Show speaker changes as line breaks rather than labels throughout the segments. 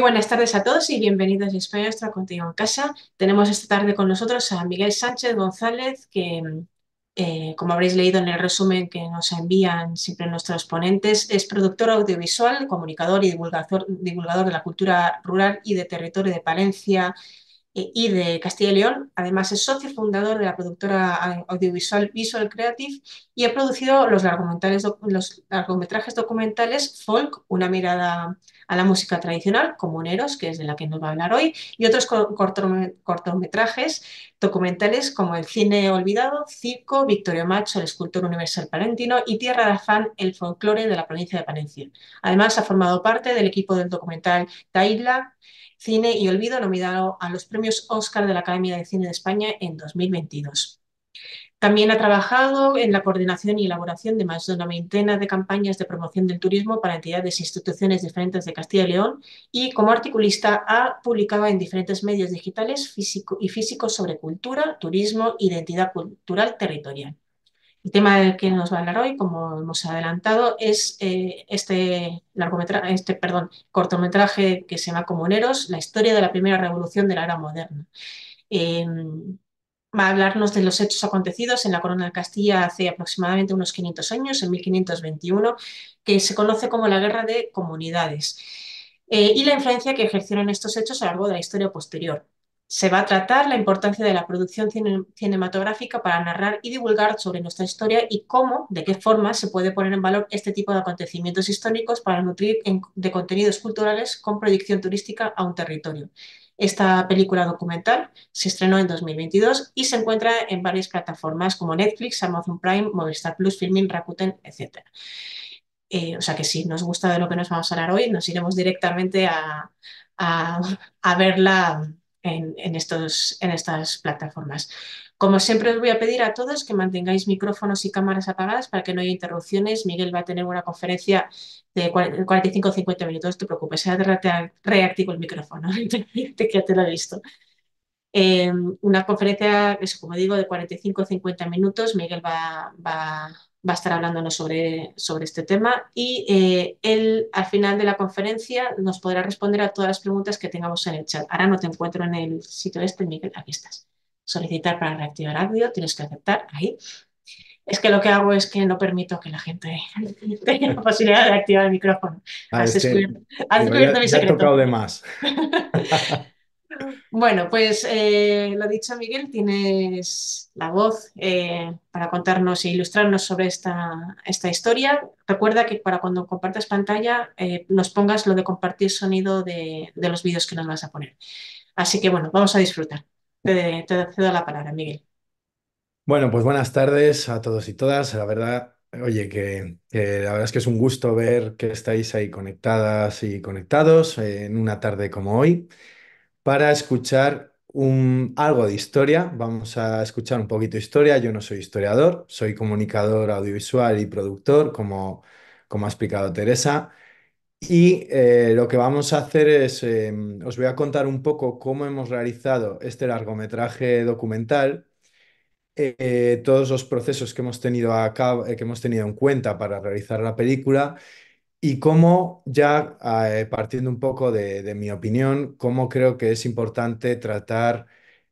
buenas tardes a todos y bienvenidos a España Extra Contigo en Casa. Tenemos esta tarde con nosotros a Miguel Sánchez González, que eh, como habréis leído en el resumen que nos envían siempre nuestros ponentes, es productor audiovisual, comunicador y divulgador, divulgador de la cultura rural y de territorio de Palencia eh, y de Castilla y León. Además, es socio fundador de la productora audiovisual Visual Creative y ha producido los, largometrajes, documentales Folk, una mirada a la música tradicional, Comuneros, que es de la que nos va a hablar hoy, y otros cortometrajes documentales como El cine olvidado, Circo, Victorio Macho, el escultor universal palentino y Tierra de Afán, el folclore de la provincia de Palencia. Además, ha formado parte del equipo del documental Taila Cine y Olvido, nominado a los premios Oscar de la Academia de Cine de España en 2022. También ha trabajado en la coordinación y elaboración de más de una veintena de campañas de promoción del turismo para entidades e instituciones diferentes de Castilla y León y como articulista ha publicado en diferentes medios digitales y físicos sobre cultura, turismo, identidad cultural territorial. El tema del que nos va a hablar hoy, como hemos adelantado, es eh, este, largometraje, este, cortometraje que se llama Comuneros, la historia de la primera revolución de la era moderna. Em, va a hablarnos de los hechos acontecidos en la Corona de Castilla hace aproximadamente unos 500 años, en 1521, que se conoce como la Guerra de Comunidades, eh, y la influencia que ejercieron estos hechos a lo largo de la historia posterior. Se va a tratar la importancia de la producción cinematográfica para narrar y divulgar sobre nuestra historia y cómo, de qué forma se puede poner en valor este tipo de acontecimientos históricos para nutrir de contenidos culturales con proyección turística a un territorio. Esta película documental se estrenó en 2022 y se encuentra en varias plataformas como Netflix, Amazon Prime, Movistar Plus, Filmin, Rakuten, etc. Eh, o sea que si nos gusta de lo que nos vamos a hablar hoy, nos iremos directamente a, a, a verla en, estos, en estas plataformas. Como siempre os voy a pedir a todos que mantengáis micrófonos y cámaras apagadas para que no haya interrupciones. Miguel va a tener una conferencia de 45 o 50 minutos, no te preocupes, ya te reactivo el micrófono, que ya te lo he visto. Eh, una conferencia, como digo, de 45 o 50 minutos. Miguel va, va va a estar hablándonos sobre, sobre este tema y eh, él al final de la conferencia nos podrá responder a todas las preguntas que tengamos en el chat. Ahora no te encuentro en el sitio este, Miguel, aquí estás. Solicitar para reactivar audio, tienes que aceptar, ahí. Es que lo que hago es que no permito que la gente tenga la posibilidad de activar el micrófono. Ah, has descubierto, mi secreto. tocado de más. Bueno, pues eh, lo dicho, Miguel, tienes la voz eh, para contarnos e ilustrarnos sobre esta, esta, historia. Recuerda que para cuando compartas pantalla eh, nos pongas lo de compartir sonido de, los vídeos que nos vas a poner. Así que bueno, vamos a disfrutar. Te, doy cedo la palabra, Miguel.
Bueno, pues buenas tardes a todos y todas. La verdad, Oye, que, la verdad es que es un gusto ver que estáis ahí conectadas y conectados eh, en una tarde como hoy para escuchar un, algo de historia. Vamos a escuchar un poquito de historia. Yo no soy historiador, soy comunicador audiovisual y productor, como, como ha explicado Teresa. Y eh, lo que vamos a hacer es, em, os voy a contar un poco cómo hemos realizado este largometraje documental, eh, todos los procesos que hemos, tenido eh, que hemos tenido en cuenta para realizar la película y cómo, ya eh, partiendo un poco de, mi opinión, cómo creo que es importante tratar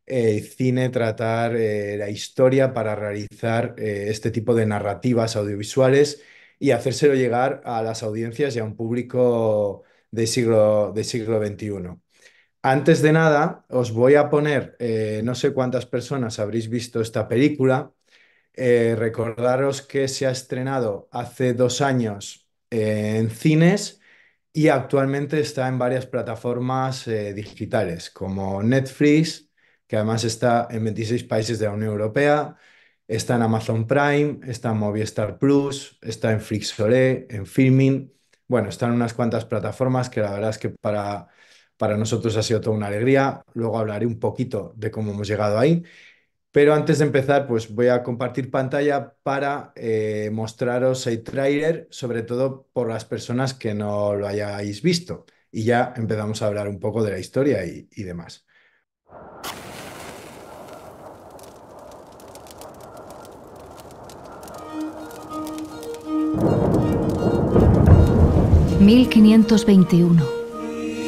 el eh, cine, tratar eh, la historia para realizar este tipo de narrativas audiovisuales y hacérselo llegar a las audiencias y a un público del siglo, de siglo XXI. Antes de nada, os voy a poner, no sé cuántas personas habréis visto esta película, recordaros que se ha estrenado hace dos años en cines y actualmente está en varias plataformas eh, digitales como Netflix, que además está en 26 países de la Unión Europea, está en Amazon Prime, está en Movistar Plus, está en Flixolé, en Filming Bueno, están unas cuantas plataformas que la verdad es que para, para nosotros ha sido toda una alegría. Luego hablaré un poquito de cómo hemos llegado ahí. Pero antes de empezar, pues voy a compartir pantalla para eh, mostraros el trailer, sobre todo por las personas que no lo hayáis visto. Y ya empezamos a hablar un poco de la historia y, y demás.
...1521...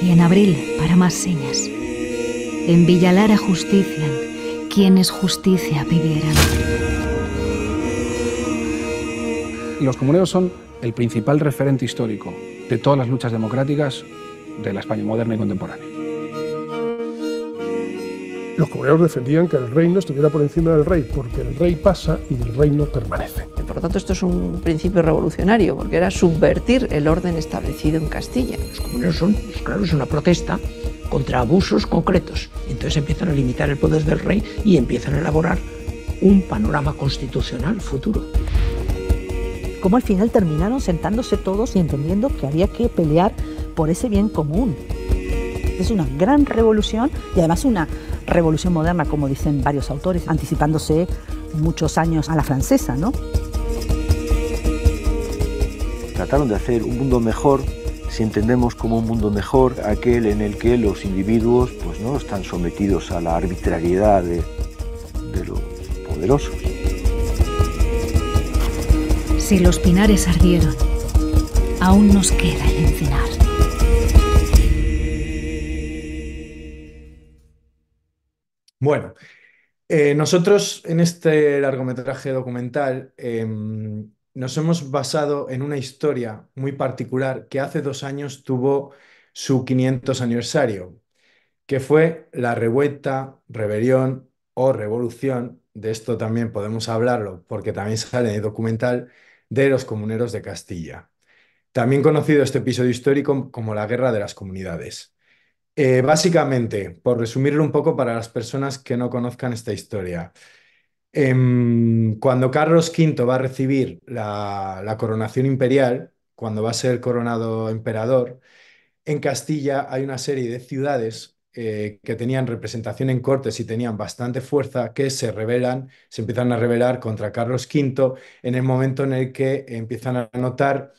...y en abril para más señas... ...en Villalara Justicia quienes justicia pidieran.
Los comuneros son el principal referente histórico de todas las luchas democráticas de la España moderna y contemporánea.
Los comuneros defendían que el reino estuviera por encima del rey, porque el rey pasa y el reino permanece. Por lo tanto, esto es un principio revolucionario, porque era subvertir el orden establecido en Castilla. Los comuneros son, pues claro, es una protesta contra abusos concretos. Entonces empiezan a limitar el poder del rey y empiezan a elaborar un panorama constitucional futuro. Como al final terminaron sentándose todos y entendiendo que había que pelear por ese bien común. Es una gran revolución y además una revolución moderna, como dicen varios autores, anticipándose muchos años a la francesa, ¿no?
Trataron de hacer un mundo mejor si entendemos como un mundo mejor aquel en el que los individuos pues, no están sometidos a la arbitrariedad de, de los poderosos.
Si los pinares ardieron, aún nos queda el encinar.
Bueno, eh, nosotros en este largometraje documental em, nos hemos basado en una historia muy particular que hace dos años tuvo su 500 aniversario, que fue la revuelta, rebelión o revolución, de esto también podemos hablarlo porque también sale en el documental de los comuneros de Castilla, también conocido este episodio histórico como la Guerra de las Comunidades. Eh, básicamente, por resumirlo un poco para las personas que no conozcan esta historia, em, cuando Carlos V va a recibir la, coronación imperial, cuando va a ser coronado emperador, en Castilla hay una serie de ciudades eh, que tenían representación en cortes y tenían bastante fuerza que se rebelan, se empiezan a rebelar contra Carlos V en el momento en el que empiezan a notar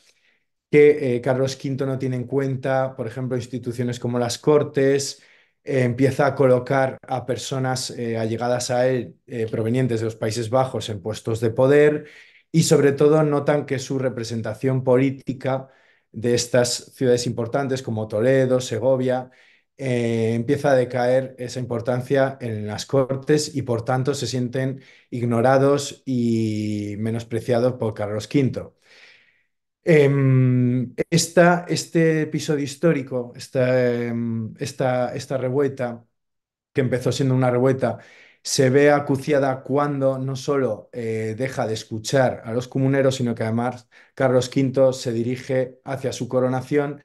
que eh, Carlos V no tiene en cuenta, por ejemplo, instituciones como las Cortes, eh, empieza a colocar a personas eh, allegadas a él provenientes de los Países Bajos en puestos de poder y sobre todo notan que su representación política de estas ciudades importantes como Toledo, Segovia, empieza a decaer esa importancia en las cortes y por tanto se sienten ignorados y menospreciados por Carlos V. Em, esta, este episodio histórico, esta, em, esta, esta revuelta, que empezó siendo una revuelta, se ve acuciada cuando no solo eh, deja de escuchar a los comuneros, sino que además Carlos V se dirige hacia su coronación,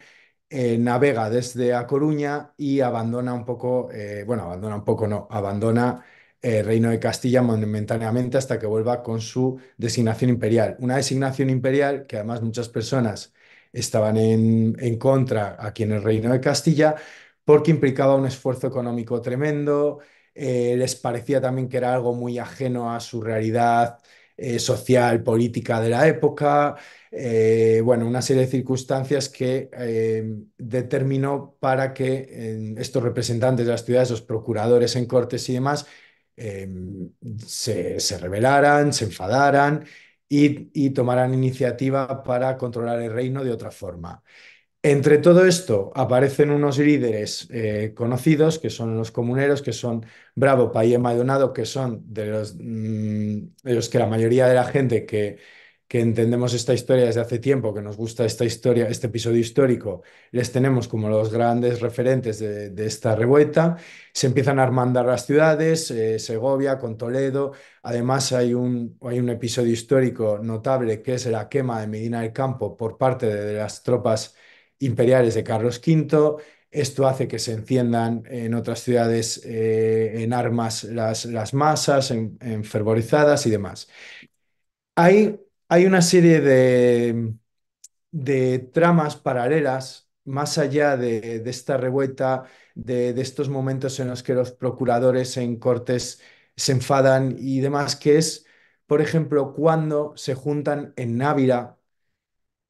eh, navega desde A Coruña y abandona un poco, eh, bueno, abandona un poco, no, abandona el eh, Reino de Castilla momentáneamente hasta que vuelva con su designación imperial. Una designación imperial que además muchas personas estaban en, contra aquí en el Reino de Castilla porque implicaba un esfuerzo económico tremendo, eh, les parecía también que era algo muy ajeno a su realidad eh, social, política de la época, bueno, una serie de circunstancias que determinó para que estos representantes de las ciudades, los procuradores en cortes y demás, Em, se, se, rebelaran, se enfadaran y, y tomaran iniciativa para controlar el reino de otra forma. Entre todo esto aparecen unos líderes eh, conocidos, que son los comuneros, que son Bravo, Payema Maldonado que son de los, mm, de los que la mayoría de la gente que, que entendemos esta historia desde hace tiempo, que nos gusta esta historia, este episodio histórico, les tenemos como los grandes referentes de, esta revuelta. Se empiezan a armandar las ciudades, eh, Segovia con Toledo. Además, hay un, hay un episodio histórico notable que es la quema de Medina del Campo por parte de, las tropas imperiales de Carlos V. Esto hace que se enciendan en otras ciudades eh, en armas las, las masas, enfervorizadas y demás. Hay hay una serie de, tramas paralelas más allá de, esta revuelta, de, de, estos momentos en los que los procuradores en cortes se enfadan y demás, que es, por ejemplo, cuando se juntan en Návira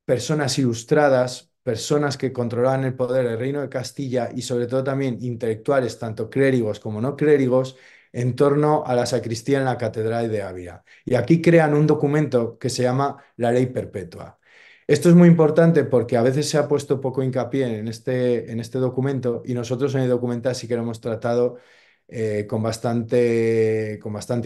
personas ilustradas, personas que controlaban el poder del Reino de Castilla y sobre todo también intelectuales, tanto clérigos como no clérigos, en torno a la sacristía en la Catedral de Ávila. Y aquí crean un documento que se llama la Ley Perpetua. Esto es muy importante porque a veces se ha puesto poco hincapié en este, en este documento y nosotros en el documental sí que lo hemos tratado eh, con, bastante,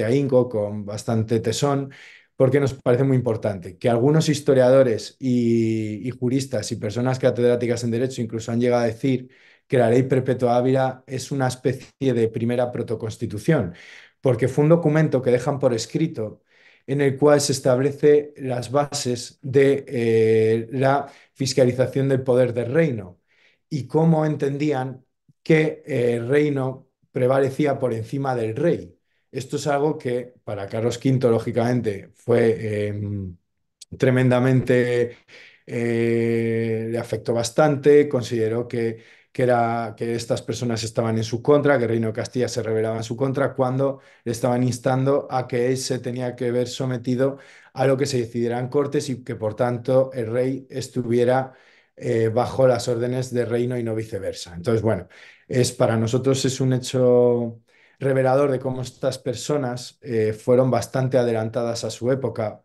ahínco, con bastante tesón, porque nos parece muy importante que algunos historiadores y juristas y personas catedráticas en derecho incluso han llegado a decir que la Ley Perpetua Ávila es una especie de primera protoconstitución, porque fue un documento que dejan por escrito en el cual se establece las bases de eh, la fiscalización del poder del reino y cómo entendían que eh, el reino prevalecía por encima del rey. Esto es algo que para Carlos V, lógicamente, fue em, tremendamente... Eh, le afectó bastante, consideró que que era que estas personas estaban en su contra, que el Reino de Castilla se revelaba en su contra, cuando le estaban instando a que él se tenía que ver sometido a lo que se decidieran cortes y que por tanto el rey estuviera eh, bajo las órdenes del reino y no viceversa. Entonces, bueno, es para nosotros es un hecho revelador de cómo estas personas eh, fueron bastante adelantadas a su época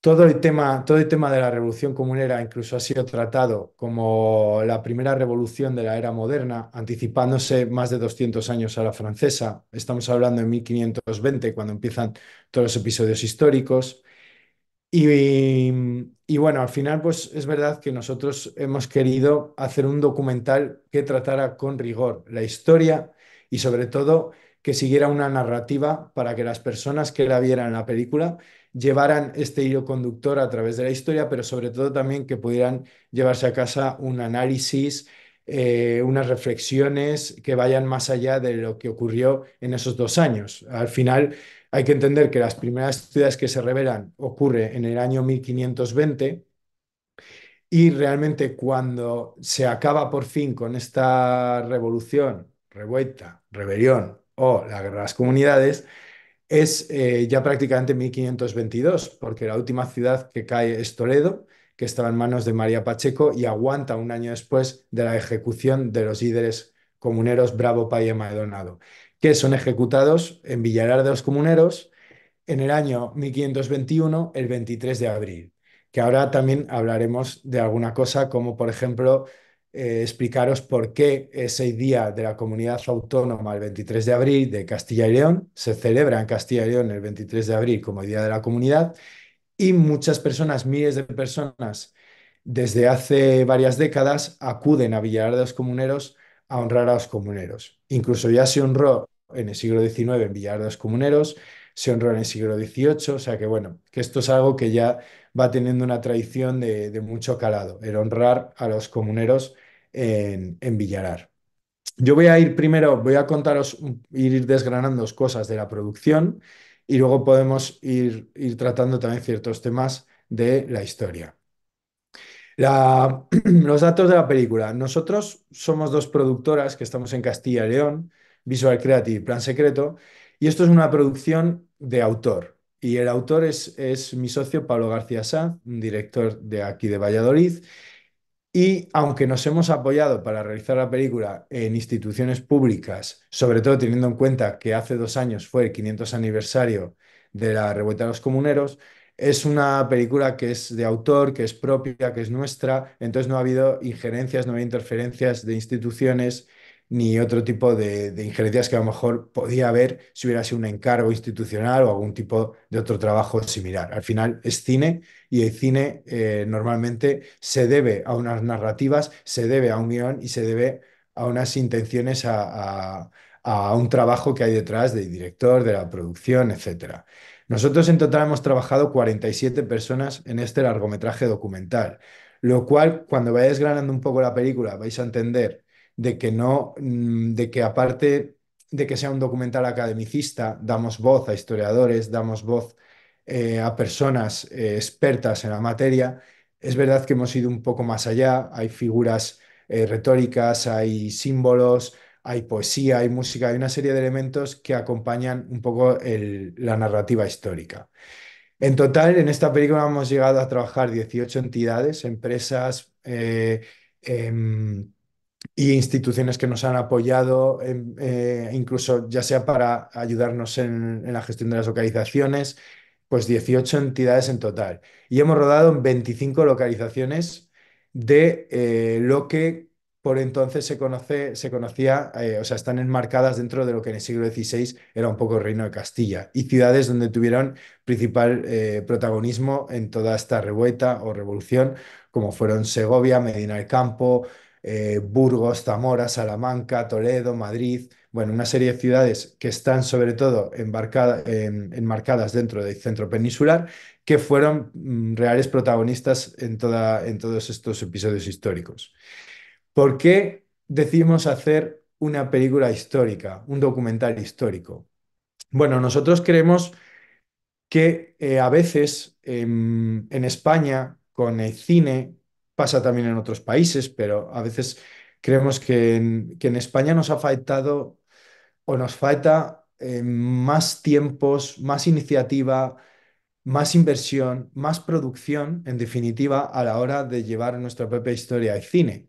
todo el tema, todo tema de la revolución comunera incluso ha sido tratado como la primera revolución de la era moderna, anticipándose más de 200 años a la francesa. Estamos hablando en 1520, cuando empiezan todos los episodios históricos. Y, bueno, al final, pues es verdad que nosotros hemos querido hacer un documental que tratara con rigor la historia y sobre todo que siguiera una narrativa para que las personas que la vieran en la película llevaran este hilo conductor a través de la historia, pero sobre todo también que pudieran llevarse a casa un análisis, eh, unas reflexiones que vayan más allá de lo que ocurrió en esos dos años. Al final hay que entender que las primeras ciudades que se revelan ocurre en el año 1520 y realmente cuando se acaba por fin con esta revolución, revuelta, rebelión o las comunidades, es eh, ya prácticamente 1522, porque la última ciudad que cae es Toledo, que estaba en manos de María Pacheco y aguanta un año después de la ejecución de los líderes comuneros Bravo y Maldonado, que son ejecutados en Villarreal de los Comuneros en el año 1521, el 23 de abril, que ahora también hablaremos de alguna cosa como, por ejemplo, eh, explicaros por qué ese día de la comunidad autónoma, el 23 de abril de Castilla y León, se celebra en Castilla y León el 23 de abril como Día de la Comunidad y muchas personas, miles de personas, desde hace varias décadas acuden a Villar de los Comuneros a honrar a los comuneros. Incluso ya se honró en el siglo XIX en Villar de los Comuneros, se honró en el siglo XVIII, o sea que bueno, que esto es algo que ya va teniendo una tradición de, de mucho calado, el honrar a los comuneros en, Villarar. Yo voy a ir primero, voy a contaros, ir desgranando cosas de la producción y luego podemos ir, ir tratando también ciertos temas de la historia. los datos de la película. Nosotros somos dos productoras que estamos en Castilla y León, Visual Creative Plan Secreto, y esto es una producción de autor. Y el autor es, es mi socio Pablo García Sá, director de aquí de Valladolid, y aunque nos hemos apoyado para realizar la película en instituciones públicas, sobre todo teniendo en cuenta que hace dos años fue el 500 aniversario de la revuelta de los comuneros, es una película que es de autor, que es propia, que es nuestra, entonces no ha habido injerencias, no ha habido interferencias de instituciones ni otro tipo de, injerencias que a lo mejor podía haber si hubiera sido un encargo institucional o algún tipo de otro trabajo similar. Al final es cine y el cine eh, normalmente se debe a unas narrativas, se debe a un guión y se debe a unas intenciones, a, a un trabajo que hay detrás del director, de la producción, etc. Nosotros en total hemos trabajado 47 personas en este largometraje documental, lo cual cuando vayáis granando un poco la película vais a entender de que no, mm, de que aparte de que sea un documental academicista, damos voz a historiadores, damos voz eh, a personas eh, expertas en la materia. Es verdad que hemos ido un poco más allá, hay figuras eh, retóricas, hay símbolos, hay poesía, hay música, hay una serie de elementos que acompañan un poco la narrativa histórica. En total, en esta película hemos llegado a trabajar 18 entidades, empresas, em, y instituciones que nos han apoyado, eh, incluso ya sea para ayudarnos en, la gestión de las localizaciones, pues 18 entidades en total. Y hemos rodado en 25 localizaciones de eh, lo que por entonces se, conoce, se conocía, eh, o sea, están enmarcadas dentro de lo que en el siglo XVI era un poco el Reino de Castilla, y ciudades donde tuvieron principal protagonismo en toda esta revuelta o revolución, como fueron Segovia, Medina del Campo, eh, Burgos, Zamora, Salamanca, Toledo, Madrid, bueno, una serie de ciudades que están sobre todo enmarcadas dentro del centro peninsular, que fueron mm, reales protagonistas en, en todos estos episodios históricos. ¿Por qué decidimos hacer una película histórica, un documental histórico? Bueno, nosotros creemos que eh, a veces em, en España, con el cine, pasa también en otros países, pero a veces creemos que en, España nos ha faltado o nos falta eh, más tiempos, más iniciativa, más inversión, más producción, en definitiva, a la hora de llevar nuestra propia historia al cine.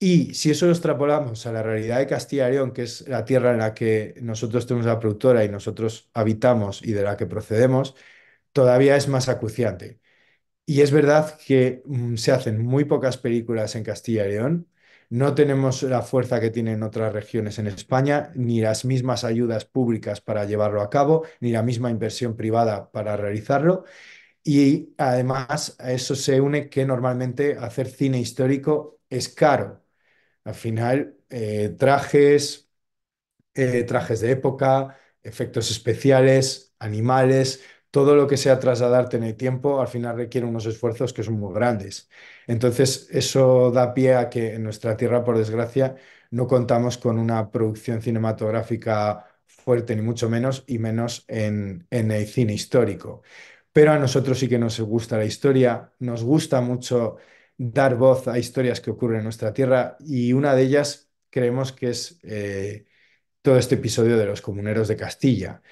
Y si eso lo extrapolamos a la realidad de Castilla y León, que es la tierra en la que nosotros tenemos la productora y nosotros habitamos y de la que procedemos, todavía es más acuciante. Y es verdad que mm, se hacen muy pocas películas en Castilla y León. No tenemos la fuerza que tienen otras regiones en España, ni las mismas ayudas públicas para llevarlo a cabo, ni la misma inversión privada para realizarlo. Y además a eso se une que normalmente hacer cine histórico es caro. Al final, eh, trajes, eh, trajes de época, efectos especiales, animales, todo lo que sea trasladarte en el tiempo al final requiere unos esfuerzos que son muy grandes. Entonces, eso da pie a que en nuestra tierra, por desgracia, no contamos con una producción cinematográfica fuerte, ni mucho menos, y menos en, el cine histórico. Pero a nosotros sí que nos gusta la historia, nos gusta mucho dar voz a historias que ocurren en nuestra tierra y una de ellas creemos que es eh, todo este episodio de los comuneros de Castilla.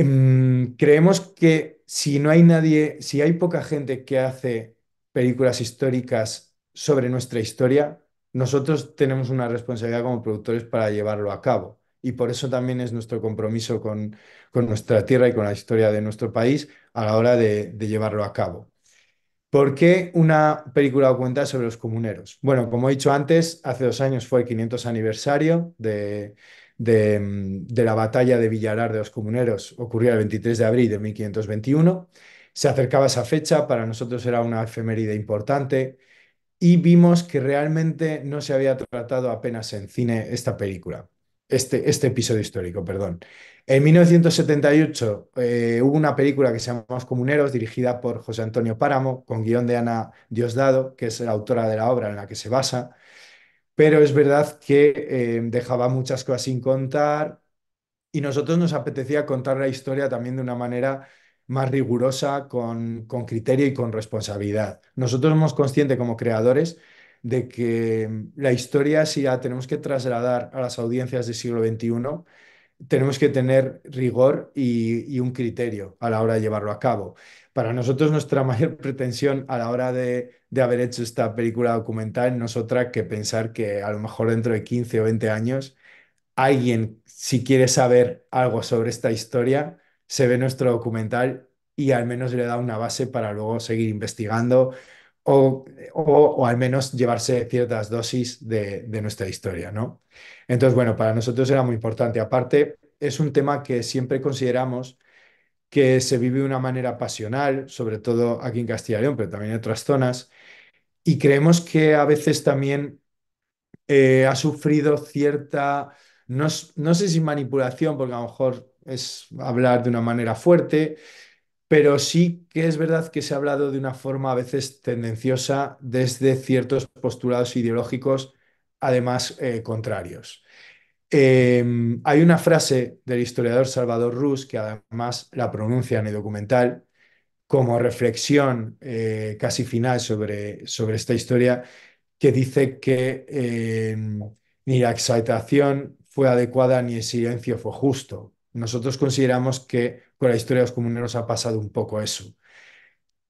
Em, creemos que si no hay nadie, si hay poca gente que hace películas históricas sobre nuestra historia, nosotros tenemos una responsabilidad como productores para llevarlo a cabo. Y por eso también es nuestro compromiso con, con nuestra tierra y con la historia de nuestro país a la hora de, llevarlo a cabo. ¿Por qué una película cuenta sobre los comuneros? Bueno, como he dicho antes, hace dos años fue el 500 aniversario de, Mm, de, la batalla de Villalar de los Comuneros ocurría el 23 de abril de 1521. Se acercaba esa fecha, para nosotros era una efeméride importante y vimos que realmente no se había tratado apenas en cine esta película, este, este episodio histórico, perdón. En 1978 eh, hubo una película que se llamaba Los Comuneros, dirigida por José Antonio Páramo, con guión de Ana Diosdado, que es la autora de la obra en la que se basa pero es verdad que eh, dejaba muchas cosas sin contar y nosotros nos apetecía contar la historia también de una manera más rigurosa, con, con criterio y con responsabilidad. Nosotros somos conscientes como creadores de que la historia, si la tenemos que trasladar a las audiencias del siglo XXI, tenemos que tener rigor y, un criterio a la hora de llevarlo a cabo. Para nosotros, nuestra mayor pretensión a la hora de de haber hecho esta película documental no es otra que pensar que a lo mejor dentro de 15 o 20 años alguien, si quiere saber algo sobre esta historia, se ve nuestro documental y al menos le da una base para luego seguir investigando o, al menos llevarse ciertas dosis de, nuestra historia, ¿no? Entonces, bueno, para nosotros era muy importante. Aparte, es un tema que siempre consideramos que se vive de una manera pasional, sobre todo aquí en Castilla y León, pero también en otras zonas, y creemos que a veces también eh, ha sufrido cierta, no, sé si manipulación, porque a lo mejor es hablar de una manera fuerte, pero sí que es verdad que se ha hablado de una forma a veces tendenciosa desde ciertos postulados ideológicos, además eh, contrarios. Em, hay una frase del historiador Salvador Rus, que además la pronuncia en el documental, como reflexión eh, casi final sobre, esta historia, que dice que em, ni la exaltación fue adecuada ni el silencio fue justo. Nosotros consideramos que con la historia de los comuneros ha pasado un poco eso.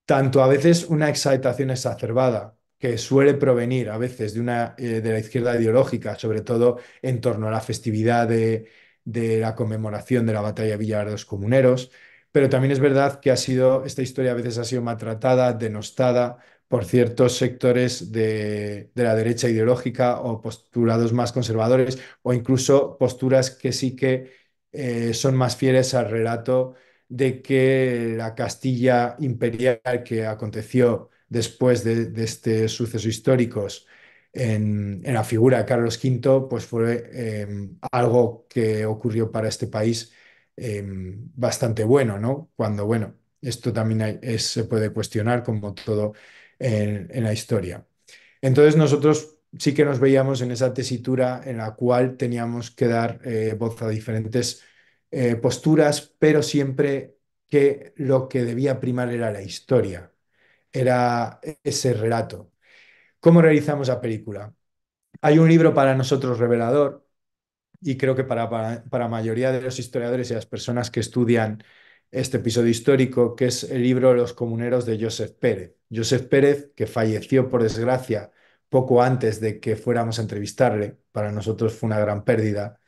Tanto a veces una exaltación exacerbada, que suele provenir a veces de, eh, la izquierda ideológica, sobre todo en torno a la festividad de, de la conmemoración de la batalla de Villar de los Comuneros, pero también es verdad que ha sido, esta historia a veces ha sido maltratada, denostada por ciertos sectores de, la derecha ideológica o postulados más conservadores o incluso posturas que sí que eh, son más fieles al relato de que la Castilla imperial que aconteció después de, de este suceso históricos en, la figura de Carlos V, pues fue eh, algo que ocurrió para este país Em, bastante bueno, ¿no? Cuando, bueno, esto también se puede cuestionar como todo en, la historia. Entonces nosotros sí que nos veíamos en esa tesitura en la cual teníamos que dar eh, voz a diferentes eh, posturas, pero siempre que lo que debía primar era la historia, era ese relato. ¿Cómo realizamos la película? Hay un libro para nosotros revelador y creo que para, la mayoría de los historiadores y las personas que estudian este episodio histórico, que es el libro Los comuneros de Joseph Pérez. Joseph Pérez, que falleció por desgracia poco antes de que fuéramos a entrevistarle, para nosotros fue una gran pérdida.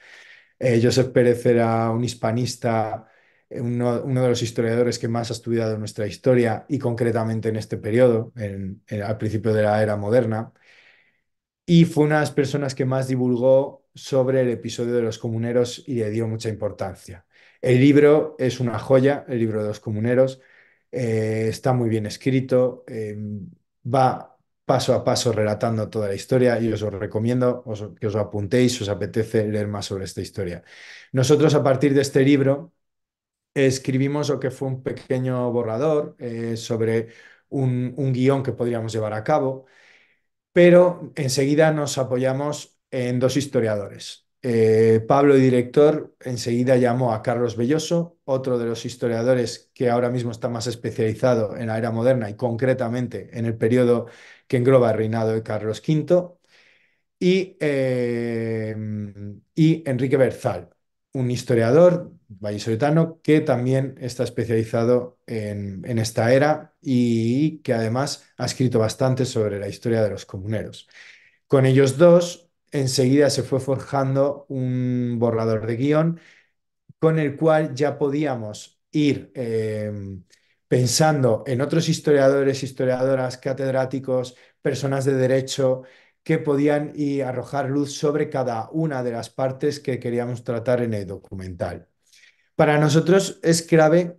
Eh, Joseph Pérez era un hispanista, eh, uno, de los historiadores que más ha estudiado nuestra historia y concretamente en este periodo, al principio de la era moderna. Y fue una de las personas que más divulgó sobre el episodio de los comuneros y le dio mucha importancia. El libro es una joya, el libro de los comuneros, eh, está muy bien escrito, eh, va paso a paso relatando toda la historia y os lo recomiendo que os lo apuntéis si os apetece leer más sobre esta historia. Nosotros a partir de este libro escribimos lo que fue un pequeño borrador eh, sobre un, un guión que podríamos llevar a cabo, pero enseguida nos apoyamos en dos historiadores. Eh, Pablo, director, enseguida llamó a Carlos Belloso, otro de los historiadores que ahora mismo está más especializado en la era moderna y concretamente en el periodo que engloba el reinado de Carlos V, y, eh, y Enrique Berzal, un historiador vallisoletano que también está especializado en esta era y que además ha escrito bastante sobre la historia de los comuneros. Con ellos dos enseguida se fue forjando un borrador de guión con el cual ya podíamos ir em, pensando en otros historiadores, historiadoras, catedráticos, personas de derecho que podían y arrojar luz sobre cada una de las partes que queríamos tratar en el documental. Para nosotros es clave,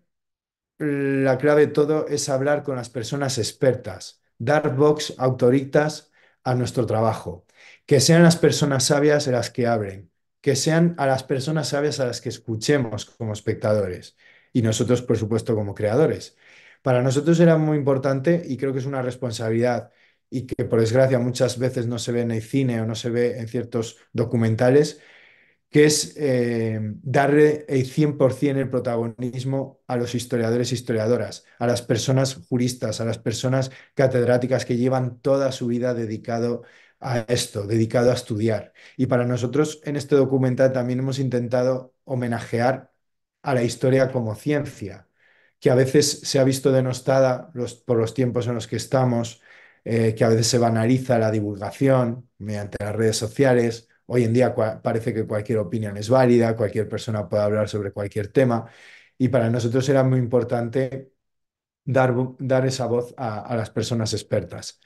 la clave de todo es hablar con las personas expertas, dar vox autoritas a nuestro trabajo que sean las personas sabias las que abren, que sean a las personas sabias a las que escuchemos como espectadores y nosotros, por supuesto, como creadores. Para nosotros era muy importante y creo que es una responsabilidad y que por desgracia muchas veces no se ve en el cine o no se ve en ciertos documentales, que es eh, darle el 100% el protagonismo a los historiadores e historiadoras, a las personas juristas, a las personas catedráticas que llevan toda su vida dedicado a esto, dedicado a estudiar. Y para nosotros en este documental también hemos intentado homenajear a la historia como ciencia, que a veces se ha visto denostada por los tiempos en los que estamos, eh, que a veces se banaliza la divulgación mediante las redes sociales. Hoy en día parece que cualquier opinión es válida, cualquier persona puede hablar sobre cualquier tema. Y para nosotros era muy importante dar, dar esa voz a las personas expertas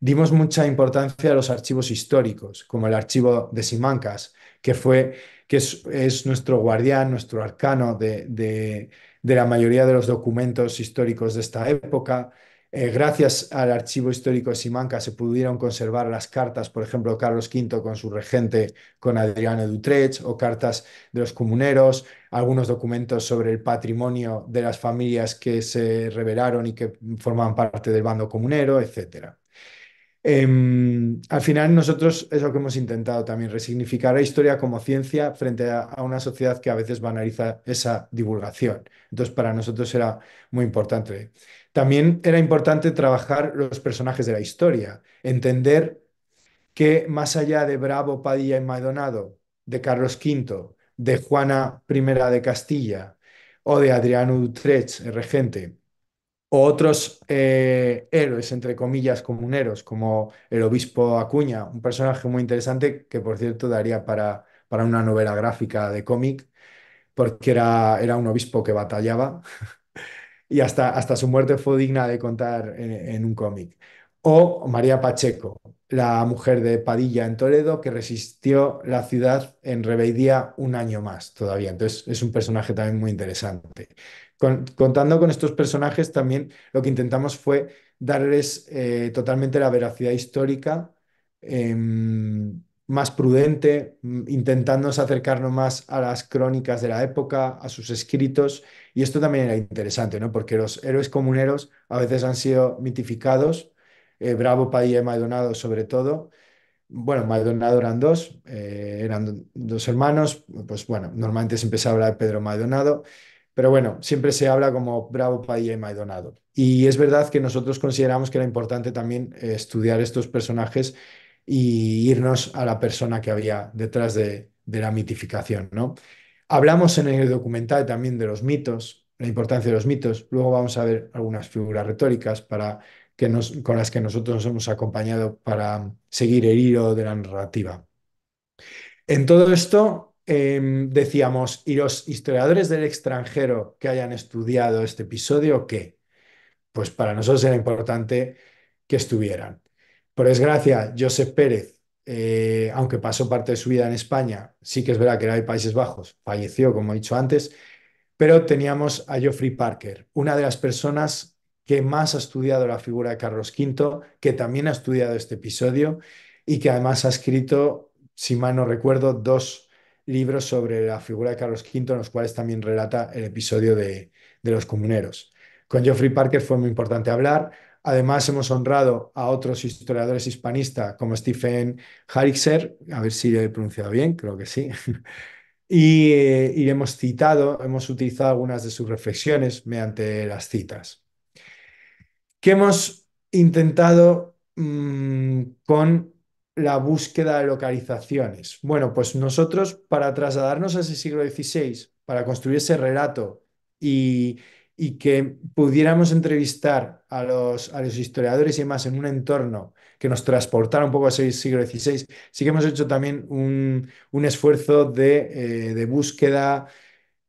dimos mucha importancia a los archivos históricos, como el archivo de Simancas, que, fue, que es, nuestro guardián, nuestro arcano de, la mayoría de los documentos históricos de esta época. Eh, gracias al archivo histórico de Simancas se pudieron conservar las cartas, por ejemplo, Carlos V con su regente, con Adriano de o cartas de los comuneros, algunos documentos sobre el patrimonio de las familias que se rebelaron y que forman parte del bando comunero, etcétera. Em, al final nosotros es lo que hemos intentado también, resignificar la historia como ciencia frente a, una sociedad que a veces banaliza esa divulgación. Entonces para nosotros era muy importante. También era importante trabajar los personajes de la historia, entender que más allá de Bravo, Padilla y Maldonado, de Carlos V, de Juana I de Castilla o de Adriano Utrecht, el regente, o otros eh, héroes, entre comillas, comuneros, como el obispo Acuña, un personaje muy interesante que, por cierto, daría para, una novela gráfica de cómic, porque era, un obispo que batallaba y hasta, hasta su muerte fue digna de contar en, un cómic. O María Pacheco, la mujer de Padilla en Toledo, que resistió la ciudad en rebeldía un año más todavía. Entonces es un personaje también muy interesante contando con estos personajes también lo que intentamos fue darles eh, totalmente la veracidad histórica, em, más prudente, mm, intentándonos acercarnos más a las crónicas de la época, a sus escritos, y esto también era interesante, ¿no? porque los héroes comuneros a veces han sido mitificados, eh, Bravo, Padilla y Maldonado sobre todo, bueno, Maldonado eran dos, eh, eran dos hermanos, pues bueno, normalmente se empezaba a hablar de Pedro Maldonado, pero bueno, siempre se habla como Bravo, Padilla y Maidonado. Y es verdad que nosotros consideramos que era importante también eh, estudiar estos personajes y irnos a la persona que había detrás de, la mitificación, ¿no? Hablamos en el documental también de los mitos, la importancia de los mitos. Luego vamos a ver algunas figuras retóricas para que nos, con las que nosotros nos hemos acompañado para seguir el hilo de la narrativa. En todo esto, Em, decíamos, ¿y los historiadores del extranjero que hayan estudiado este episodio qué? Pues para nosotros era importante que estuvieran. Por desgracia, Josep Pérez, eh, aunque pasó parte de su vida en España, sí que es verdad que era de Países Bajos, falleció, como he dicho antes, pero teníamos a Geoffrey Parker, una de las personas que más ha estudiado la figura de Carlos V, que también ha estudiado este episodio y que además ha escrito, si mal no recuerdo, dos libros sobre la figura de Carlos V, en los cuales también relata el episodio de, los comuneros. Con Geoffrey Parker fue muy importante hablar. Además, hemos honrado a otros historiadores hispanistas como Stephen Harixer, a ver si lo he pronunciado bien, creo que sí. Y, hemos eh, citado, hemos utilizado algunas de sus reflexiones mediante las citas. ¿Qué hemos intentado mm, con la búsqueda de localizaciones. Bueno, pues nosotros para trasladarnos a ese siglo XVI, para construir ese relato y, que pudiéramos entrevistar a los, a los historiadores y demás en un entorno que nos transportara un poco a ese siglo XVI, sí que hemos hecho también un, esfuerzo de, eh, de búsqueda.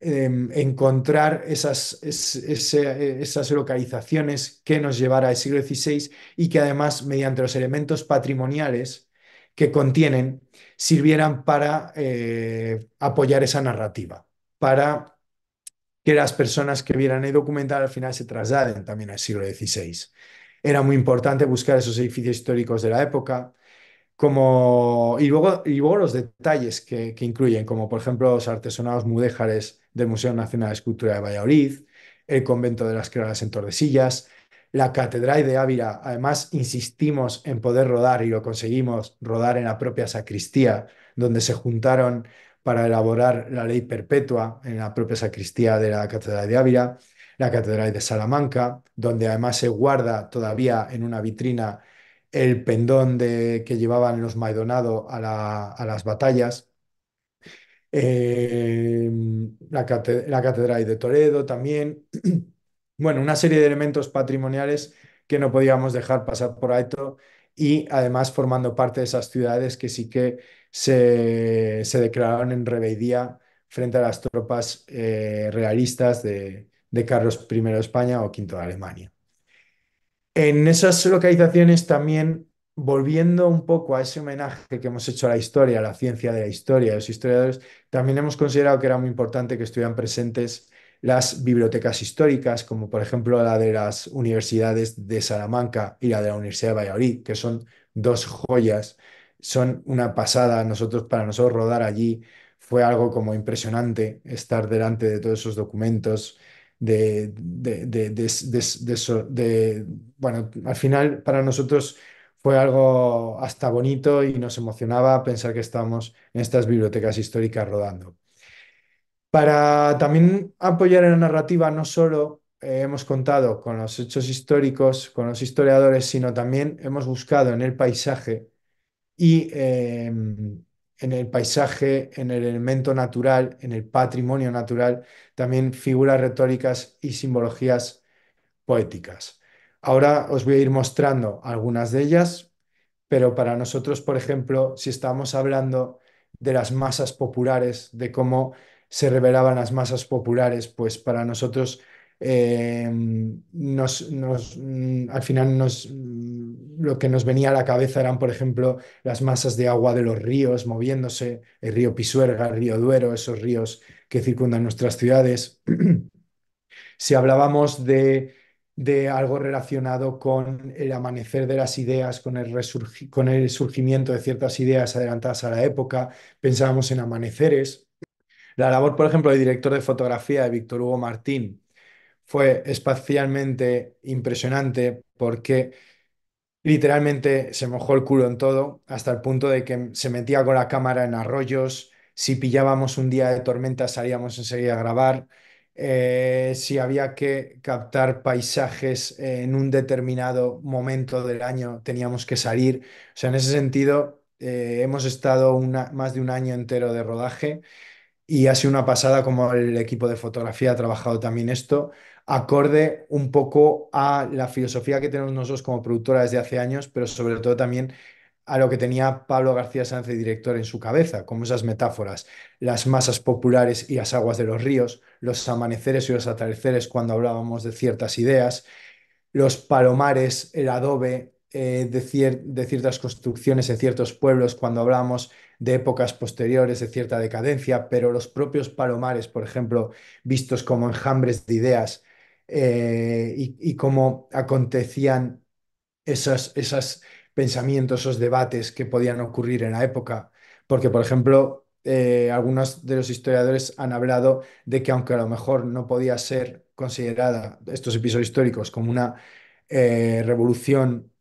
Em, encontrar esas, esas localizaciones que nos llevara al siglo XVI y que además mediante los elementos patrimoniales que contienen sirvieran para eh, apoyar esa narrativa, para que las personas que vieran el documental al final se trasladen también al siglo XVI. Era muy importante buscar esos edificios históricos de la época, como, y, luego, los detalles que, que, incluyen, como por ejemplo los artesonados mudéjares del Museo Nacional de Escultura de Valladolid, el convento de las Claras en Tordesillas, la Catedral de Ávila. Además, insistimos en poder rodar y lo conseguimos rodar en la propia sacristía, donde se juntaron para elaborar la ley perpetua en la propia sacristía de la Catedral de Ávila, la Catedral de Salamanca, donde además se guarda todavía en una vitrina el pendón de, que llevaban los Maidonado a, las batallas. Eh, la Catedral de Toledo también. bueno, una serie de elementos patrimoniales que no podíamos dejar pasar por alto y además formando parte de esas ciudades que sí que se, declararon en rebeldía frente a las tropas eh, realistas de, de, Carlos I de España o V de Alemania. En esas localizaciones también, volviendo un poco a ese homenaje que hemos hecho a la historia, a la ciencia de la historia, a los historiadores, también hemos considerado que era muy importante que estuvieran presentes las bibliotecas históricas, como por ejemplo la de las universidades de Salamanca y la de la Universidad de Valladolid, que son dos joyas, son una pasada. Nosotros, para nosotros rodar allí fue algo como impresionante estar delante de todos esos documentos. De, bueno, al final para nosotros fue algo hasta bonito y nos emocionaba pensar que estábamos en estas bibliotecas históricas rodando. Para también apoyar en la narrativa, no solo eh, hemos contado con los hechos históricos, con los historiadores, sino también hemos buscado en el paisaje y em, en el paisaje, en el elemento natural, en el patrimonio natural, también figuras retóricas y simbologías poéticas. Ahora os voy a ir mostrando algunas de ellas, pero para nosotros, por ejemplo, si estamos hablando de las masas populares, de cómo se revelaban las masas populares, pues para nosotros eh, nos, mm, al final nos, mm, lo que nos venía a la cabeza eran, por ejemplo, las masas de agua de los ríos moviéndose, el río Pisuerga, el río Duero, esos ríos que circundan nuestras ciudades. si hablábamos de, algo relacionado con el amanecer de las ideas, con el, con el surgimiento de ciertas ideas adelantadas a la época, pensábamos en amaneceres la labor, por ejemplo, del director de fotografía de Víctor Hugo Martín fue espacialmente impresionante porque literalmente se mojó el culo en todo hasta el punto de que se metía con la cámara en arroyos. Si pillábamos un día de tormenta salíamos enseguida a grabar. Eh, si había que captar paisajes en un determinado momento del año, teníamos que salir. O sea, en ese sentido, eh, hemos estado más de un año entero de rodaje y ha sido una pasada como el equipo de fotografía ha trabajado también esto, acorde un poco a la filosofía que tenemos nosotros como productora desde hace años, pero sobre todo también a lo que tenía Pablo García Sánchez, director, en su cabeza, como esas metáforas, las masas populares y las aguas de los ríos, los amaneceres y los atardeceres cuando hablábamos de ciertas ideas, los palomares, el adobe eh, de, de, ciertas construcciones en ciertos pueblos cuando hablábamos de épocas posteriores de cierta decadencia, pero los propios palomares, por ejemplo, vistos como enjambres de ideas eh, y, cómo acontecían esos, pensamientos, esos debates que podían ocurrir en la época. Porque, por ejemplo, eh, algunos de los historiadores han hablado de que aunque a lo mejor no podía ser considerada estos episodios históricos como una eh, revolución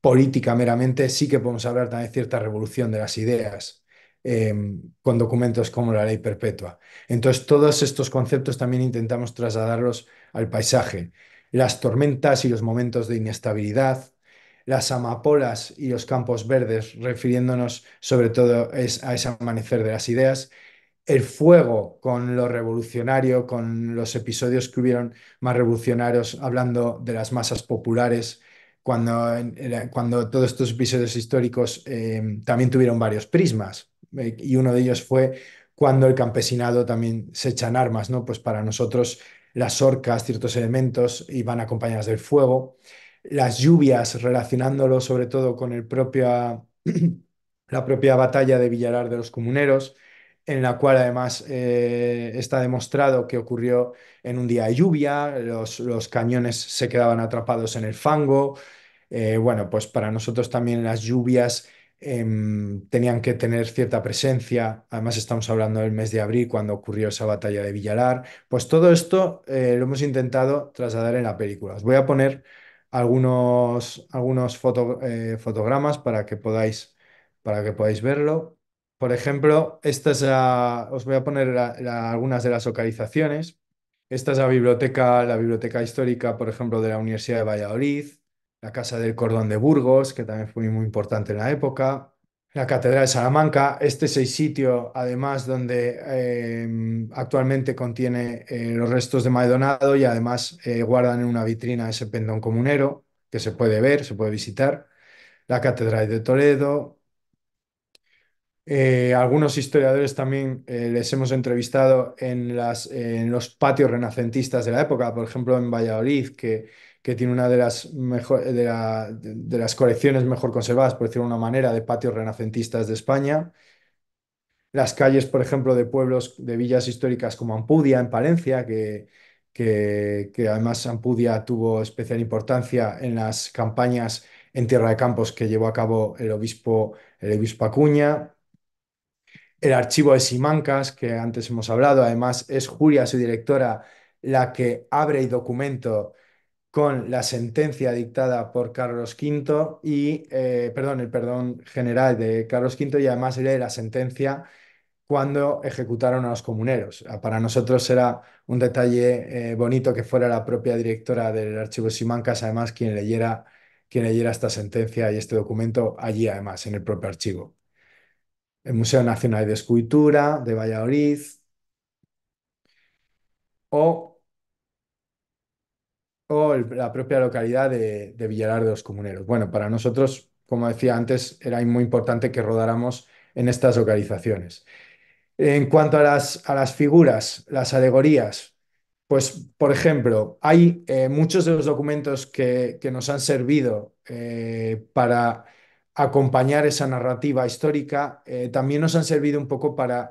política meramente, sí que podemos hablar también de cierta revolución de las ideas em, con documentos como la ley perpetua. Entonces, todos estos conceptos también intentamos trasladarlos al paisaje. Las tormentas y los momentos de inestabilidad, las amapolas y los campos verdes, refiriéndonos sobre todo a ese amanecer de las ideas, el fuego con lo revolucionario, con los episodios que hubieron más revolucionarios, hablando de las masas populares, cuando, todos estos episodios históricos eh, también tuvieron varios prismas. Eh, y uno de ellos fue cuando el campesinado también se echan armas, ¿no? Pues para nosotros las orcas, ciertos elementos, iban acompañadas del fuego. Las lluvias, relacionándolo sobre todo con el la propia batalla de Villalar de los Comuneros, en la cual además eh, está demostrado que ocurrió en un día de lluvia, los, cañones se quedaban atrapados en el fango. Eh, bueno, pues para nosotros también las lluvias em, tenían que tener cierta presencia. Además estamos hablando del mes de abril cuando ocurrió esa batalla de Villalar. Pues todo esto eh, lo hemos intentado trasladar en la película. Os voy a poner algunos, algunos fotogramas para que podáis, para que podáis verlo. Por ejemplo, esta es os voy a poner algunas de las localizaciones. Esta es la biblioteca, la biblioteca histórica, por ejemplo, de la Universidad de Valladolid, la Casa del Cordón de Burgos, que también fue muy importante en la época, la Catedral de Salamanca. Este es el sitio, además, donde em, actualmente contiene eh, los restos de Maldonado y además eh, guardan en una vitrina ese pendón comunero que se puede ver, se puede visitar. La Catedral de Toledo, eh, algunos historiadores también eh, les hemos entrevistado en, los patios renacentistas de la época, por ejemplo en Valladolid, que, tiene una de las, de, las colecciones mejor conservadas, por decirlo de una manera, de patios renacentistas de España. Las calles, por ejemplo, de pueblos, de villas históricas como Ampudia, en Palencia, que, además Ampudia tuvo especial importancia en las campañas en Tierra de Campos que llevó a cabo el obispo, el obispo Acuña el archivo de Simancas, que antes hemos hablado. Además, es Julia, su directora, la que abre el documento con la sentencia dictada por Carlos V y, eh, perdón, el perdón general de Carlos V y además lee la sentencia cuando ejecutaron a los comuneros. Para nosotros era un detalle eh, bonito que fuera la propia directora del archivo de Simancas, además, quien leyera, quien leyera esta sentencia y este documento allí, además, en el propio archivo el Museo Nacional de Escultura de Valladolid o, la propia localidad de, de de los Comuneros. Bueno, para nosotros, como decía antes, era muy importante que rodáramos en estas localizaciones. En cuanto a las, a las figuras, las alegorías, pues, por ejemplo, hay eh, muchos de los documentos que, que nos han servido eh, para acompañar esa narrativa histórica, eh, también nos han servido un poco para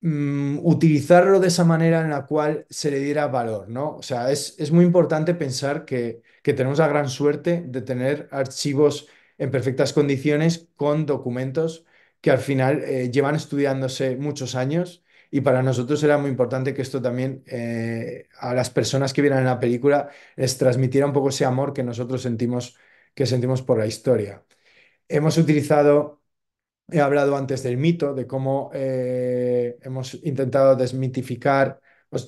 mm, utilizarlo de esa manera en la cual se le diera valor, ¿no? O sea, es, muy importante pensar que, tenemos la gran suerte de tener archivos en perfectas condiciones con documentos que al final eh, llevan estudiándose muchos años y para nosotros era muy importante que esto también eh, a las personas que vieran la película les transmitiera un poco ese amor que nosotros sentimos, que sentimos por la historia. Hemos utilizado, he hablado antes del mito, de cómo eh, hemos intentado desmitificar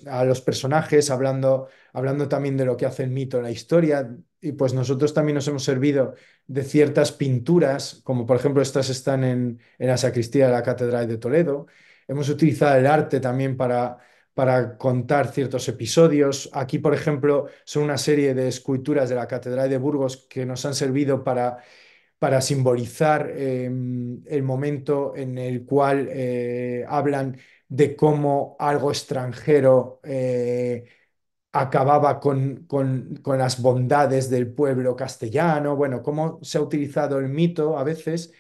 a los personajes, hablando, hablando también de lo que hace el mito en la historia. Y pues nosotros también nos hemos servido de ciertas pinturas, como por ejemplo estas están en, en la sacristía de la Catedral de Toledo. Hemos utilizado el arte también para, para contar ciertos episodios. Aquí, por ejemplo, son una serie de esculturas de la Catedral de Burgos que nos han servido para para simbolizar em, el momento en el cual eh, hablan de cómo algo extranjero eh, acababa con, las bondades del pueblo castellano, bueno, cómo se ha utilizado el mito a veces,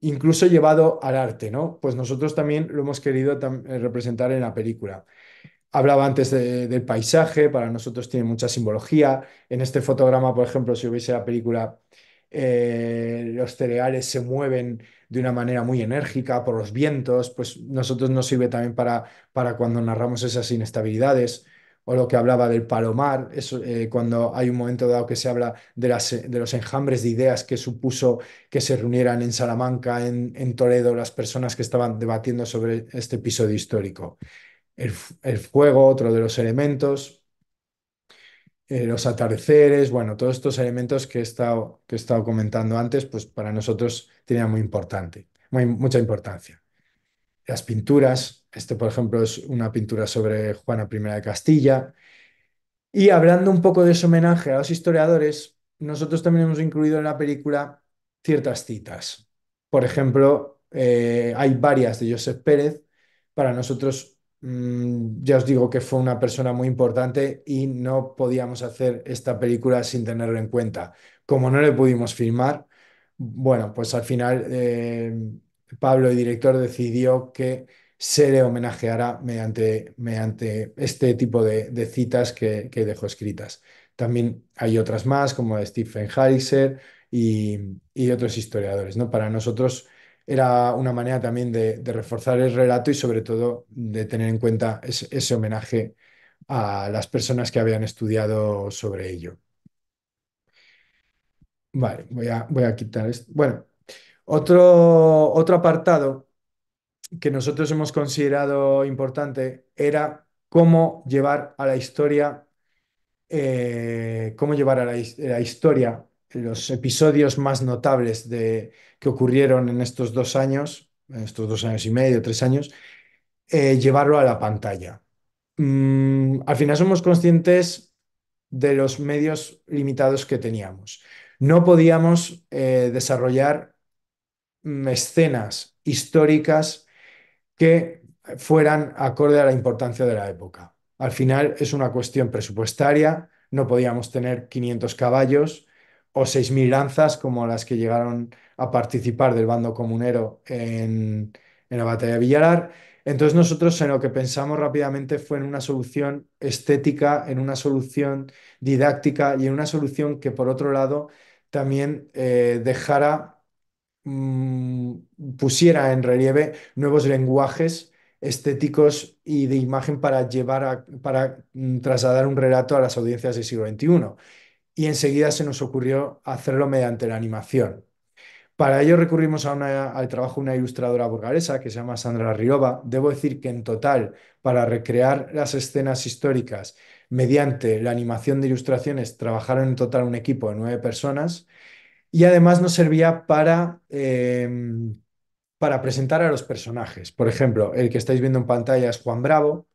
incluso llevado al arte, ¿no? Pues nosotros también lo hemos querido eh, representar en la película. Hablaba antes del paisaje, para nosotros tiene mucha simbología. En este fotograma, por ejemplo, si hubiese la película eh, los cereales se mueven de una manera muy enérgica por los vientos, pues nosotros nos sirve también para, para cuando narramos esas inestabilidades o lo que hablaba del palomar, eh, cuando hay un momento dado que se habla de, las, de, los enjambres de ideas que supuso que se reunieran en Salamanca, en, en Toledo, las personas que estaban debatiendo sobre este episodio histórico. El, el fuego, otro de los elementos, eh, los atardeceres, bueno, todos estos elementos que he estado, que he estado comentando antes, pues para nosotros tenían muy importante, muy, mucha importancia. Las pinturas, este por ejemplo es una pintura sobre Juana I de Castilla. Y hablando un poco de ese homenaje a los historiadores, nosotros también hemos incluido en la película ciertas citas. Por ejemplo, eh, hay varias de Josep Pérez. Para nosotros Mm, ya os digo que fue una persona muy importante y no podíamos hacer esta película sin tenerlo en cuenta. Como no le pudimos filmar, bueno, pues al final eh, Pablo, el director, decidió que se le homenajeara mediante, mediante este tipo de, citas que, dejó escritas. También hay otras más, como Stephen Heiser y, y otros historiadores, ¿no? Para nosotros era una manera también de, reforzar el relato y sobre todo de tener en cuenta ese, homenaje a las personas que habían estudiado sobre ello. Vale, voy a, voy a quitar esto. Bueno, otro, otro apartado que nosotros hemos considerado importante era cómo llevar a la historia, eh, cómo llevar a la historia los episodios más notables que ocurrieron en estos dos años, en estos dos años y medio, tres años, eh, llevarlo a la pantalla. Mm, al final somos conscientes de los medios limitados que teníamos. No podíamos eh, desarrollar mm, escenas históricas que fueran acorde a la importancia de la época. Al final es una cuestión presupuestaria, no podíamos tener 500 caballos, o 6.000 lanzas como las que llegaron a participar del bando comunero en, la batalla de Villarar. Entonces nosotros en lo que pensamos rápidamente fue en una solución estética, en una solución didáctica y en una solución que por otro lado también eh, dejara, mm, pusiera en relieve nuevos lenguajes estéticos y de imagen para llevar para mm, trasladar un relato a las audiencias del siglo XXI y enseguida se nos ocurrió hacerlo mediante la animación. Para ello recurrimos a al trabajo de una ilustradora burgalesa que se llama Sandra Rioba. Debo decir que en total, para recrear las escenas históricas mediante la animación de ilustraciones, trabajaron en total un equipo de nueve personas y además nos servía para, em, para presentar a los personajes. Por ejemplo, el que estáis viendo en pantalla es Juan Bravo,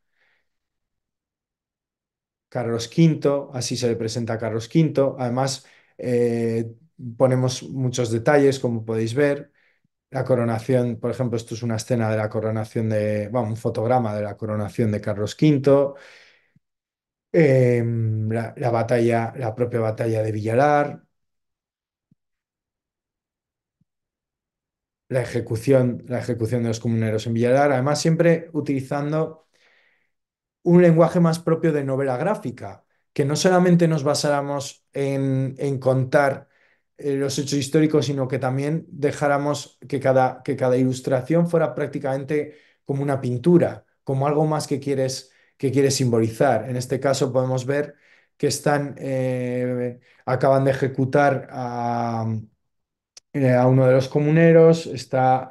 Carlos V, así se le presenta a Carlos V. Además, eh, ponemos muchos detalles, como podéis ver. La coronación, por ejemplo, esto es una escena de la coronación de, un fotograma de la coronación de Carlos V. Em, la, batalla, la propia batalla de Villalar, la ejecución, la ejecución de los comuneros en Villalar, además siempre utilizando un lenguaje más propio de novela gráfica, que no solamente nos basáramos en, contar eh, los hechos históricos, sino que también dejáramos que cada, que cada ilustración fuera prácticamente como una pintura, como algo más que quieres, que simbolizar. En este caso podemos ver que están, eh, acaban de ejecutar eh, a, uno de los comuneros, está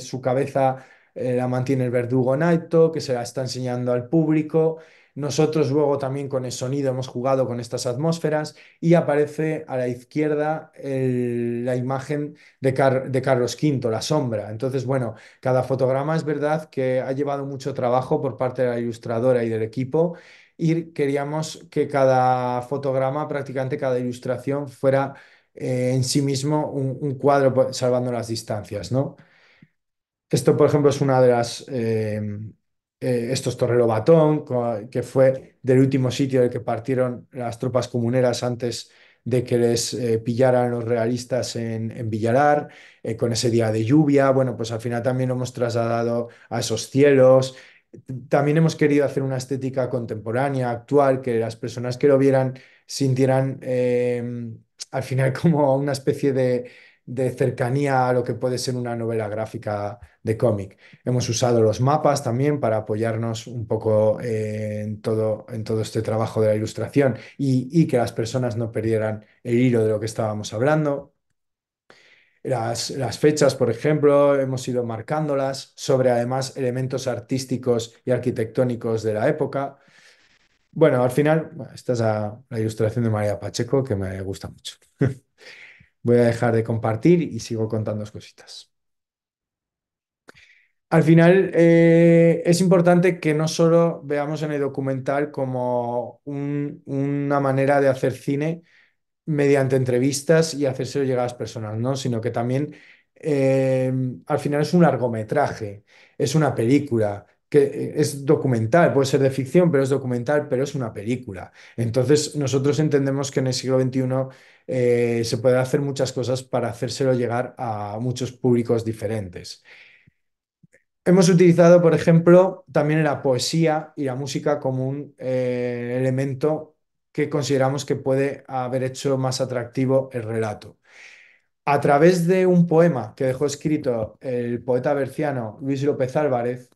su cabeza eh, la mantiene el verdugo alto que se la está enseñando al público. Nosotros luego también con el sonido hemos jugado con estas atmósferas y aparece a la izquierda la imagen de, Carlos V, la sombra. Entonces, bueno, cada fotograma es verdad que ha llevado mucho trabajo por parte de la ilustradora y del equipo y queríamos que cada fotograma, prácticamente cada ilustración, fuera eh, en sí mismo un, cuadro pues, salvando las distancias, ¿no? Esto, por ejemplo, es una de las... Eh, eh, estos Batón, que fue del último sitio del que partieron las tropas comuneras antes de que les eh, pillaran los realistas en, Villalar, con ese día de lluvia. Bueno, pues al final también lo hemos trasladado a esos cielos. También hemos querido hacer una estética contemporánea, actual, que las personas que lo vieran sintieran al final como una especie de, de cercanía a lo que puede ser una novela gráfica de cómic. Hemos usado los mapas también para apoyarnos un poco eh, en, todo, en todo este trabajo de la ilustración y, que las personas no perdieran el hilo de lo que estábamos hablando. Las, fechas, por ejemplo, hemos ido marcándolas sobre además elementos artísticos y arquitectónicos de la época. Bueno, al final, esta es la ilustración de María Pacheco que me gusta mucho. Voy a dejar de compartir y sigo contando cositas. Al final eh, es importante que no solo veamos en el documental como una manera de hacer cine mediante entrevistas y hacerse llegar a las personas, ¿no? sino que también eh, al final es un largometraje, es una película, que eh, es documental, puede ser de ficción, pero es documental, pero es una película. Entonces, nosotros entendemos que en el siglo XXI eh, se puede hacer muchas cosas para hacérselo llegar a muchos públicos diferentes. Hemos utilizado, por ejemplo, también la poesía y la música como un eh, elemento que consideramos que puede haber hecho más atractivo el relato. A través de un poema que dejó escrito el poeta berciano Luis López Álvarez,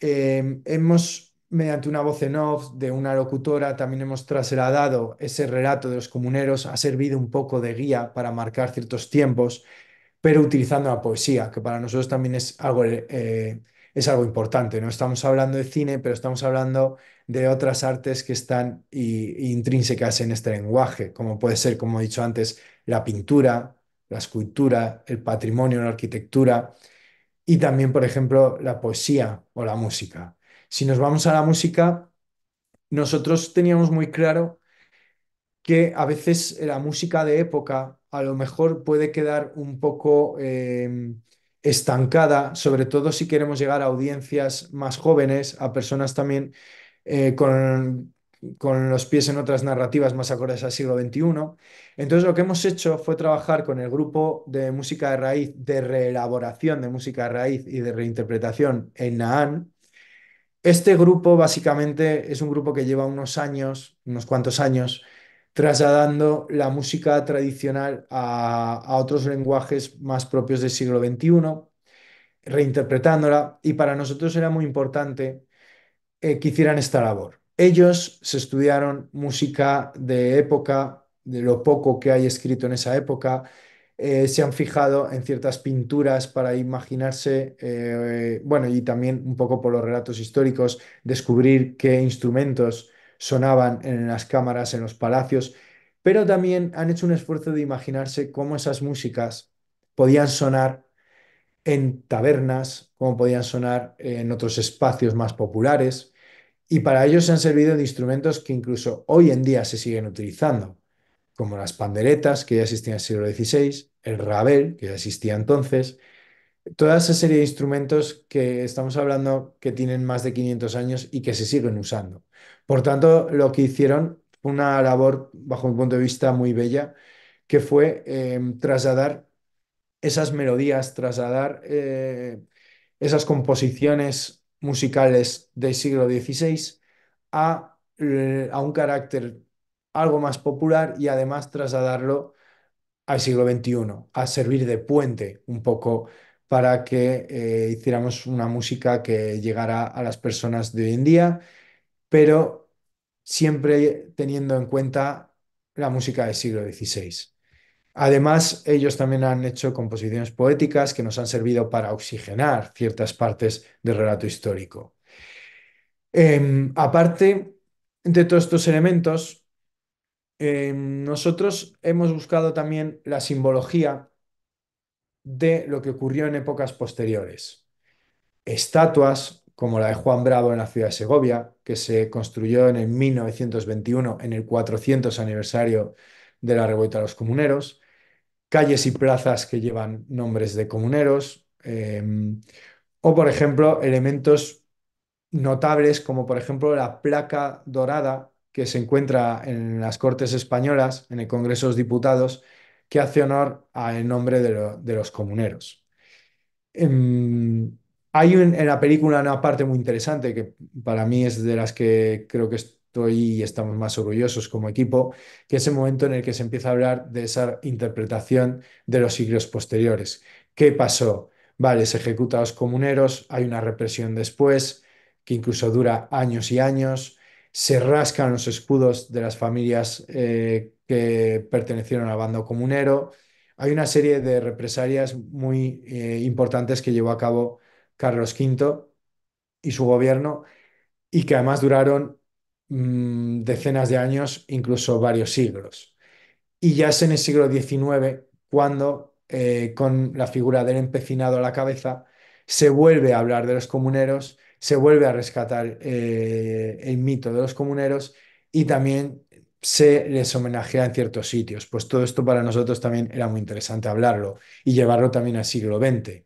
eh, hemos mediante una voz en off de una locutora, también hemos trasladado ese relato de los comuneros, ha servido un poco de guía para marcar ciertos tiempos, pero utilizando la poesía, que para nosotros también es algo, eh, es algo importante. No estamos hablando de cine, pero estamos hablando de otras artes que están intrínsecas en este lenguaje, como puede ser, como he dicho antes, la pintura, la escultura, el patrimonio, la arquitectura y también, por ejemplo, la poesía o la música. Si nos vamos a la música, nosotros teníamos muy claro que a veces la música de época a lo mejor puede quedar un poco em, estancada, sobre todo si queremos llegar a audiencias más jóvenes, a personas también eh, con, con los pies en otras narrativas más acordes al siglo XXI. Entonces lo que hemos hecho fue trabajar con el grupo de música de raíz, de reelaboración de música de raíz y de reinterpretación en Naan, este grupo básicamente es un grupo que lleva unos años, unos cuantos años, trasladando la música tradicional a, otros lenguajes más propios del siglo XXI, reinterpretándola, y para nosotros era muy importante eh, que hicieran esta labor. Ellos se estudiaron música de época, de lo poco que hay escrito en esa época, eh, se han fijado en ciertas pinturas para imaginarse, eh, bueno, y también un poco por los relatos históricos, descubrir qué instrumentos sonaban en las cámaras, en los palacios, pero también han hecho un esfuerzo de imaginarse cómo esas músicas podían sonar en tabernas, cómo podían sonar en otros espacios más populares, y para ello se han servido de instrumentos que incluso hoy en día se siguen utilizando como las panderetas, que ya existían en el siglo XVI, el rabel, que ya existía entonces, toda esa serie de instrumentos que estamos hablando que tienen más de 500 años y que se siguen usando. Por tanto, lo que hicieron fue una labor, bajo un punto de vista, muy bella, que fue em, trasladar esas melodías, trasladar eh, esas composiciones musicales del siglo XVI eh, a un carácter algo más popular y además trasladarlo al siglo XXI, a servir de puente un poco para que eh, hiciéramos una música que llegara a las personas de hoy en día, pero siempre teniendo en cuenta la música del siglo XVI. Además, ellos también han hecho composiciones poéticas que nos han servido para oxigenar ciertas partes del relato histórico. Em, aparte de todos estos elementos, Em, nosotros hemos buscado también la simbología de lo que ocurrió en épocas posteriores. Estatuas como la de Juan Bravo en la ciudad de Segovia, que se construyó en el 1921 en el 400 aniversario de la revuelta de los comuneros, calles y plazas que llevan nombres de comuneros, em, o por ejemplo elementos notables como por ejemplo la placa dorada que se encuentra en las Cortes Españolas, en el Congreso de los Diputados, que hace honor al nombre de, los comuneros. Em, hay en la película una parte muy interesante que para mí es de las que creo que estoy y estamos más orgullosos como equipo, que es el momento en el que se empieza a hablar de esa interpretación de los siglos posteriores. ¿Qué pasó? Vale, se ejecuta a los comuneros, hay una represión después que incluso dura años y años, se rascan los escudos de las familias eh, que pertenecieron al bando comunero. Hay una serie de represalias muy eh, importantes que llevó a cabo Carlos V y su gobierno y que además duraron mm, decenas de años, incluso varios siglos. Y ya es en el siglo XIX cuando, eh, con la figura del empecinado a la cabeza, se vuelve a hablar de los comuneros se vuelve a rescatar eh, el mito de los comuneros y también se les homenajea en ciertos sitios. Pues todo esto para nosotros también era muy interesante hablarlo y llevarlo también al siglo XX.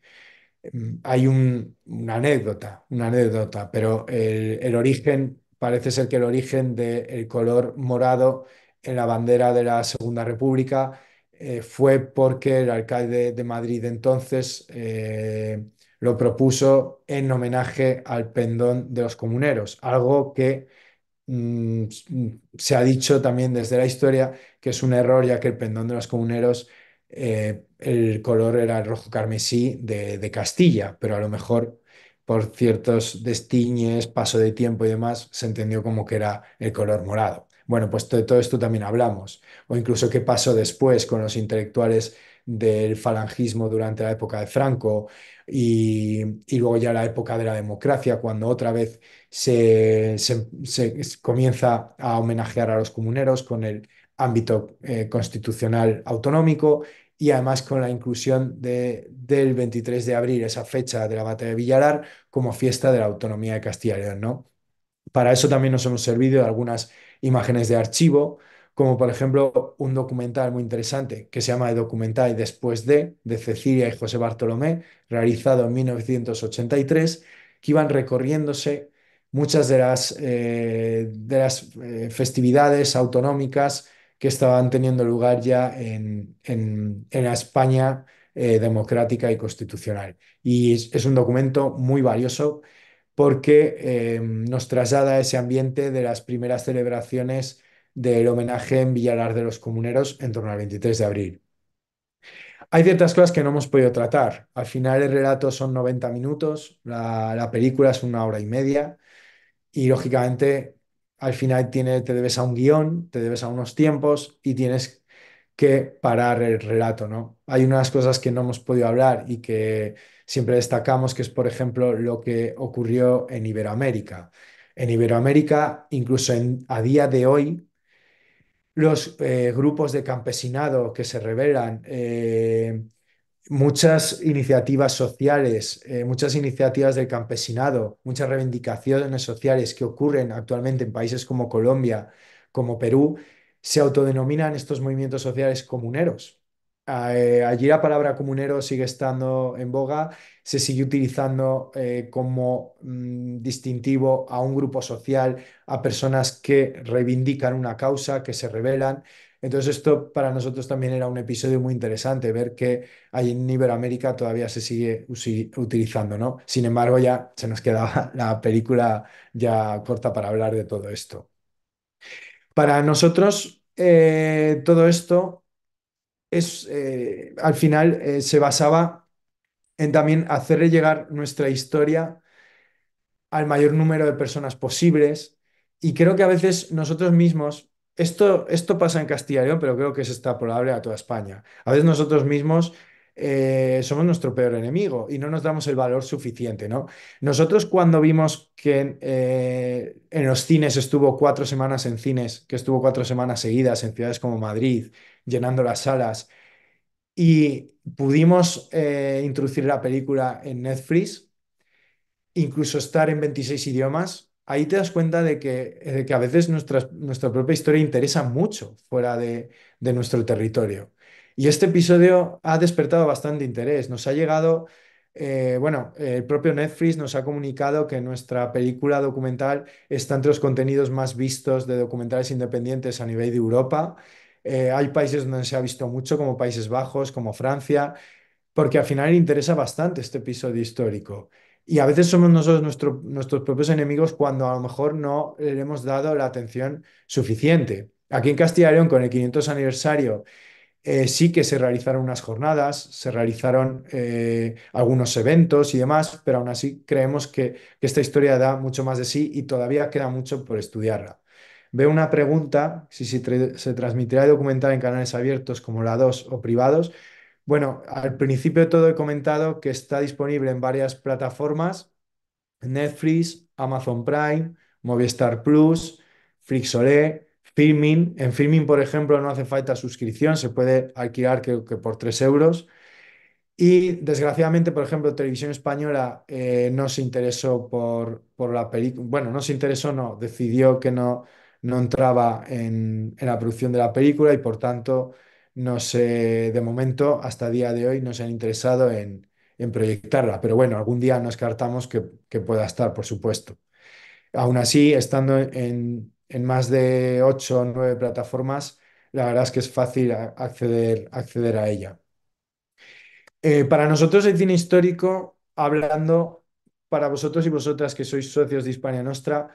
Mm, hay una anécdota, una anécdota, pero el, origen, parece ser que el origen del color morado en la bandera de la Segunda República eh, fue porque el alcalde de Madrid entonces eh, lo propuso en homenaje al pendón de los comuneros, algo que mm, se ha dicho también desde la historia que es un error, ya que el pendón de los comuneros, eh, el color era el rojo carmesí de, de Castilla, pero a lo mejor por ciertos destiñes, paso de tiempo y demás, se entendió como que era el color morado. Bueno, pues de todo esto también hablamos. O incluso qué pasó después con los intelectuales del falangismo durante la época de Franco y, luego ya la época de la democracia, cuando otra vez se, comienza a homenajear a los comuneros con el ámbito eh, constitucional autonómico y además con la inclusión del 23 de abril, esa fecha de la batalla de Villalar, como fiesta de la autonomía de Castilla y León. Para eso también nos hemos servido de algunas imágenes de archivo como por ejemplo un documental muy interesante que se llama El documental después de, de Cecilia y José Bartolomé, realizado en 1983, que iban recorriéndose muchas de las, eh, de las eh, festividades autonómicas que estaban teniendo lugar ya en, la España eh, democrática y constitucional. Y es, un documento muy valioso porque nos traslada ese ambiente de las primeras celebraciones del homenaje en Villalar de los Comuneros en torno al 23 de abril. Hay ciertas cosas que no hemos podido tratar. Al final el relato son 90 minutos, la, película es una hora y media y lógicamente al final te debes a un guión, te debes a unos tiempos y tienes que parar el relato. ¿no? Hay unas cosas que no hemos podido hablar y que siempre destacamos, que es por ejemplo lo que ocurrió en Iberoamérica. En Iberoamérica, incluso a día de hoy, los eh, grupos de campesinado que se revelan, eh, muchas iniciativas sociales, eh, muchas iniciativas del campesinado, muchas reivindicaciones sociales que ocurren actualmente en países como Colombia, como Perú, se autodenominan estos movimientos sociales comuneros. Ah, eh, allí la palabra comunero sigue estando en boga, se sigue utilizando eh, como mm, distintivo a un grupo social, a personas que reivindican una causa, que se rebelan. Entonces esto para nosotros también era un episodio muy interesante, ver que allí en Iberoamérica todavía se sigue utilizando, ¿no? Sin embargo, ya se nos quedaba la película ya corta para hablar de todo esto. Para nosotros, eh, todo esto eh, al final eh, se basaba en también hacerle llegar nuestra historia al mayor número de personas posibles. Y creo que a veces nosotros mismos, esto, esto pasa en Castilla y León, pero creo que es es extrapolable a toda España. A veces nosotros mismos eh, somos nuestro peor enemigo y no nos damos el valor suficiente, ¿no? Nosotros cuando vimos que eh, en los cines estuvo cuatro semanas en cines, que estuvo cuatro semanas seguidas en ciudades como Madrid, llenando las salas, y pudimos eh, introducir la película en Netflix, incluso estar en 26 idiomas, ahí te das cuenta de que, a veces nuestra, propia historia interesa mucho fuera de nuestro territorio. Y este episodio ha despertado bastante interés. Nos ha llegado, eh, bueno, el propio Netflix nos ha comunicado que nuestra película documental está entre los contenidos más vistos de documentales independientes a nivel de Europa. Eh, hay países donde se ha visto mucho, como Países Bajos, como Francia, porque al final interesa bastante este episodio histórico. Y a veces somos nosotros nuestros propios enemigos cuando a lo mejor no le hemos dado la atención suficiente. Aquí en Castilla y León, con el 500 aniversario eh, sí que se realizaron unas jornadas, se realizaron eh, algunos eventos y demás, pero aún así creemos que, esta historia da mucho más de sí y todavía queda mucho por estudiarla. Veo una pregunta, si, se transmitirá el documental en canales abiertos como la 2 o privados. Bueno, al principio de todo he comentado que está disponible en varias plataformas, Netflix, Amazon Prime, Movistar Plus, Flixolé, Filmin, en Filming por ejemplo, no hace falta suscripción, se puede alquilar creo que por 3 euros. Y desgraciadamente, por ejemplo, Televisión Española eh, no se interesó por, la película, bueno, no se interesó, no, decidió que no, no entraba en, la producción de la película y por tanto, no sé, de momento, hasta día de hoy, no se han interesado en, proyectarla. Pero bueno, algún día nos cartamos que pueda estar, por supuesto. Aún así, estando en, en más de ocho o nueve plataformas, la verdad es que es fácil acceder, a ella. Eh, para nosotros el cine histórico, hablando para vosotros y vosotras que sois socios de Hispania Nostra,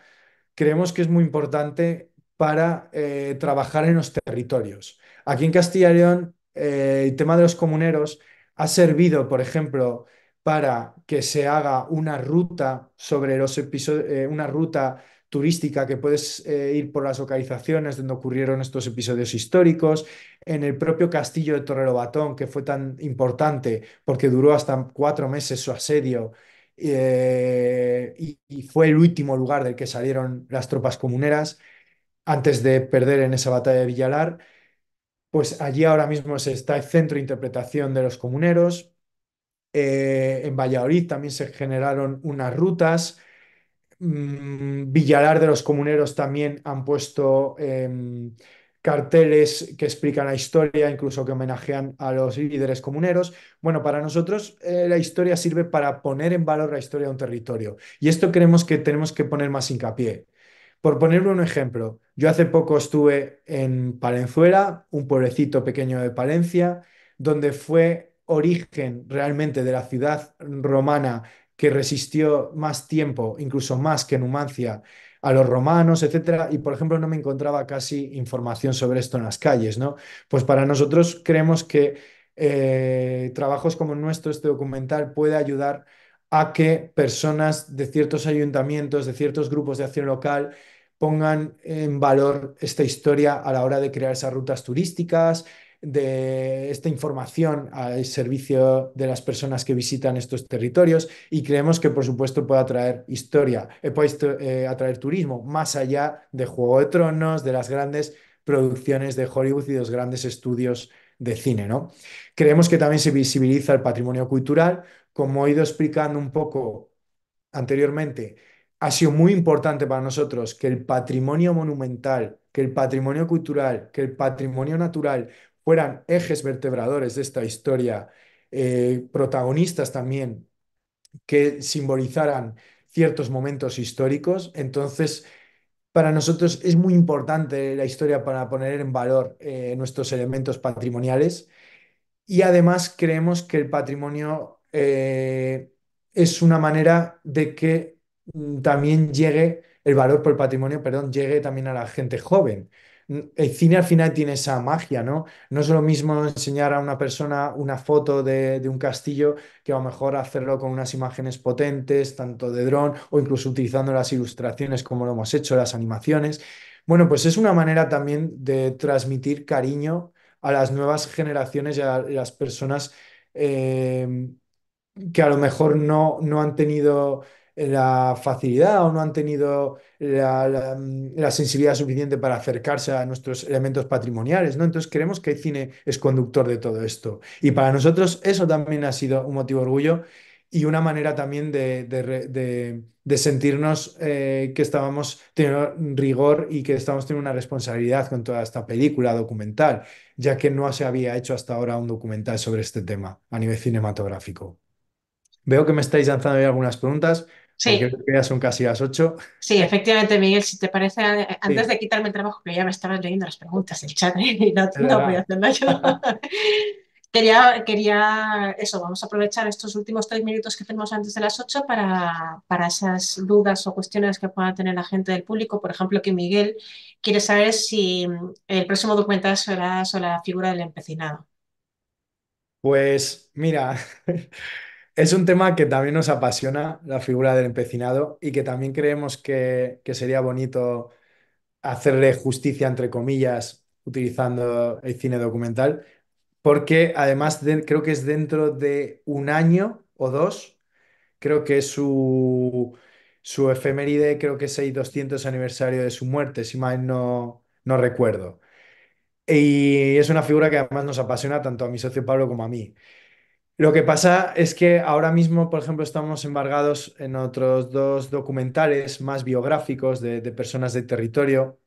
creemos que es muy importante para eh, trabajar en los territorios. Aquí en Castilla y León, eh, el tema de los comuneros ha servido, por ejemplo, para que se haga una ruta sobre los episodios, una ruta turística que puedes eh, ir por las localizaciones donde ocurrieron estos episodios históricos, en el propio castillo de Batón, que fue tan importante porque duró hasta cuatro meses su asedio eh, y, fue el último lugar del que salieron las tropas comuneras antes de perder en esa batalla de Villalar. Pues allí ahora mismo se está el centro de interpretación de los comuneros, eh, en Valladolid también se generaron unas rutas Mm, Villalar de los Comuneros también han puesto em, carteles que explican la historia, incluso que homenajean a los líderes comuneros. Bueno, para nosotros eh, la historia sirve para poner en valor la historia de un territorio. Y esto creemos que tenemos que poner más hincapié. Por ponerle un ejemplo, yo hace poco estuve en Palenzuela, un pueblecito pequeño de Palencia, donde fue origen realmente de la ciudad romana que resistió más tiempo, incluso más que Numancia, a los romanos, etcétera, y por ejemplo no me encontraba casi información sobre esto en las calles, ¿no? Pues para nosotros creemos que eh, trabajos como nuestro, este documental, puede ayudar a que personas de ciertos ayuntamientos, de ciertos grupos de acción local, pongan en valor esta historia a la hora de crear esas rutas turísticas, de esta información al servicio de las personas que visitan estos territorios y creemos que por supuesto puede atraer historia, eh, puede eh, atraer turismo más allá de Juego de Tronos, de las grandes producciones de Hollywood y de los grandes estudios de cine, ¿no? Creemos que también se visibiliza el patrimonio cultural, como he ido explicando un poco anteriormente, ha sido muy importante para nosotros que el patrimonio monumental, que el patrimonio cultural, que el patrimonio natural fueran ejes vertebradores de esta historia, eh, protagonistas también que simbolizaran ciertos momentos históricos. Entonces, para nosotros es muy importante la historia para poner en valor eh, nuestros elementos patrimoniales y además creemos que el patrimonio eh, es una manera de que mm, también llegue el valor por el patrimonio, perdón, llegue también a la gente joven el cine al final tiene esa magia, ¿no? No es lo mismo enseñar a una persona una foto de, un castillo que a lo mejor hacerlo con unas imágenes potentes, tanto de dron o incluso utilizando las ilustraciones como lo hemos hecho, las animaciones. Bueno, pues es una manera también de transmitir cariño a las nuevas generaciones y a las personas eh, que a lo mejor no, no han tenido la facilidad o no han tenido mm, la, sensibilidad suficiente para acercarse a nuestros elementos patrimoniales, ¿no? Entonces creemos que el cine es conductor de todo esto. Y para nosotros eso también ha sido un motivo de orgullo y una manera también de, sentirnos eh, que estábamos teniendo rigor y que estábamos teniendo una responsabilidad con toda esta película documental, ya que no se había hecho hasta ahora un documental sobre este tema a nivel cinematográfico. Veo que me estáis lanzando algunas preguntas. Sí. creo que son casi las 8. Sí,
efectivamente, Miguel, si te parece, antes de quitarme el trabajo, que ya me estaban leyendo las preguntas del chat y no, voy a hacerlo quería, quería, eso, vamos a aprovechar estos últimos tres minutos que tenemos antes de las 8 para, para esas dudas o cuestiones que pueda tener la gente del público. Por ejemplo, que Miguel quiere saber si el próximo documental será sobre la figura del empecinado.
Pues mira. Es un tema que también nos apasiona, la figura del empecinado, y que también creemos que, sería bonito hacerle justicia, entre comillas, utilizando el cine documental, porque además creo que es dentro de un año o dos, creo que su, su efeméride, creo que es el 200 aniversario de su muerte, si mal no, no recuerdo. Y es una figura que además nos apasiona tanto a mi socio Pablo como a mí. Lo que pasa es que ahora mismo, por ejemplo, estamos embargados en otros dos documentales más biográficos de, personas de territorio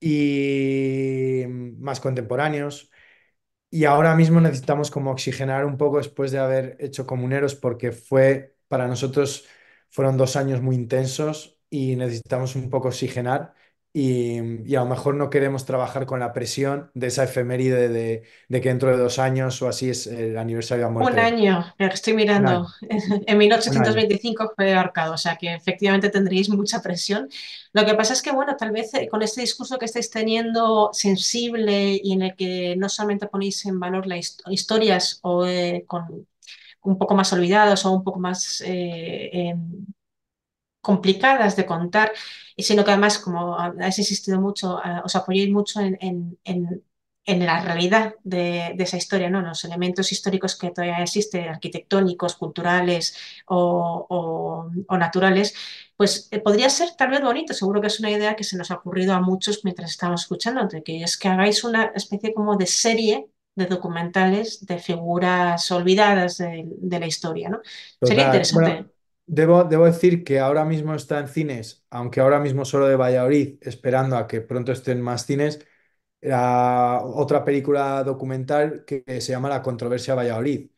y más contemporáneos. Y ahora mismo necesitamos como oxigenar un poco después de haber hecho comuneros porque fue para nosotros fueron dos años muy intensos y necesitamos un poco oxigenar Mm, y, a lo mejor no queremos trabajar con la presión de esa efeméride de, que dentro de dos años o así es el aniversario de la muerte. Un año,
estoy mirando. En 1825 fue ahorcado, o sea que efectivamente tendréis mucha presión. Lo que pasa es que, bueno, tal vez eh, con este discurso que estáis teniendo sensible y en el que no solamente ponéis en valor las historias o eh, con un poco más olvidadas o un poco más... Eh, complicadas de contar, sino que además, como has insistido mucho, eh, os apoyéis mucho en, la realidad de, esa historia, ¿no? los elementos históricos que todavía existen, arquitectónicos, culturales o, naturales, pues eh, podría ser tal vez bonito, seguro que es una idea que se nos ha ocurrido a muchos mientras estábamos escuchando, que es que hagáis una especie como de serie de documentales de figuras olvidadas de, la historia, ¿no? Sería interesante.
Debo, decir que ahora mismo está en cines, aunque ahora mismo solo de Valladolid, esperando a que pronto estén más cines, la otra película documental que, se llama La controversia Valladolid,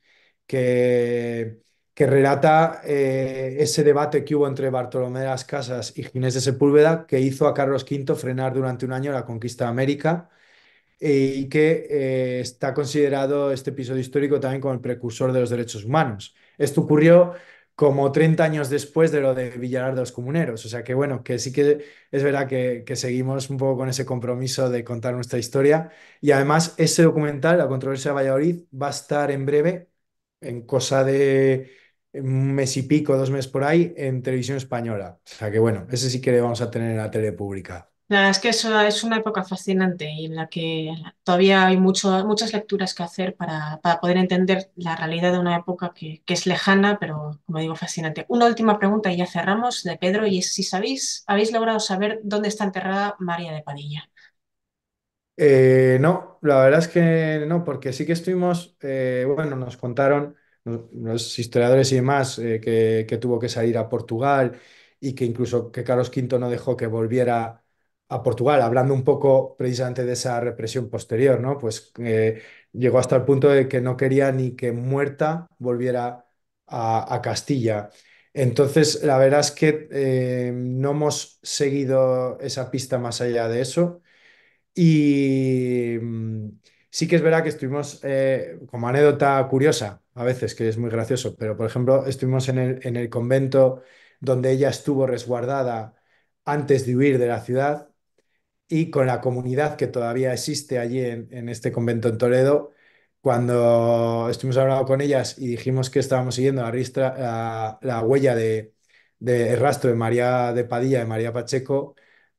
que, relata eh, ese debate que hubo entre Bartolomé de las Casas y Ginés de Sepúlveda, que hizo a Carlos V frenar durante un año la conquista de América eh, y que eh, está considerado este episodio histórico también como el precursor de los derechos humanos. Esto ocurrió como 30 años después de lo de Villarreal de los Comuneros. O sea que bueno, que sí que es verdad que, seguimos un poco con ese compromiso de contar nuestra historia. Y además ese documental, La controversia de Valladolid, va a estar en breve, en cosa de un mes y pico, dos meses por ahí, en televisión española. O sea que bueno, ese sí que le vamos a tener en la tele pública.
La es que eso es una época fascinante y en la que todavía hay mucho, muchas lecturas que hacer para, para poder entender la realidad de una época que, es lejana, pero como digo, fascinante. Una última pregunta y ya cerramos de Pedro y es si sabéis, habéis logrado saber dónde está enterrada María de Padilla.
Eh, no, la verdad es que no, porque sí que estuvimos, eh, bueno, nos contaron los historiadores y demás eh, que, que tuvo que salir a Portugal y que incluso que Carlos V no dejó que volviera a a Portugal, hablando un poco precisamente de esa represión posterior, ¿no? Pues eh, llegó hasta el punto de que no quería ni que muerta volviera a, Castilla. Entonces, la verdad es que eh, no hemos seguido esa pista más allá de eso. Y mm, sí que es verdad que estuvimos, eh, como anécdota curiosa, a veces, que es muy gracioso, pero por ejemplo, estuvimos en el, en el convento donde ella estuvo resguardada antes de huir de la ciudad y con la comunidad que todavía existe allí en, en este convento en Toledo. Cuando estuvimos hablando con ellas y dijimos que estábamos siguiendo la, ristra, la, la huella de, de el rastro de María de Padilla, de María Pacheco,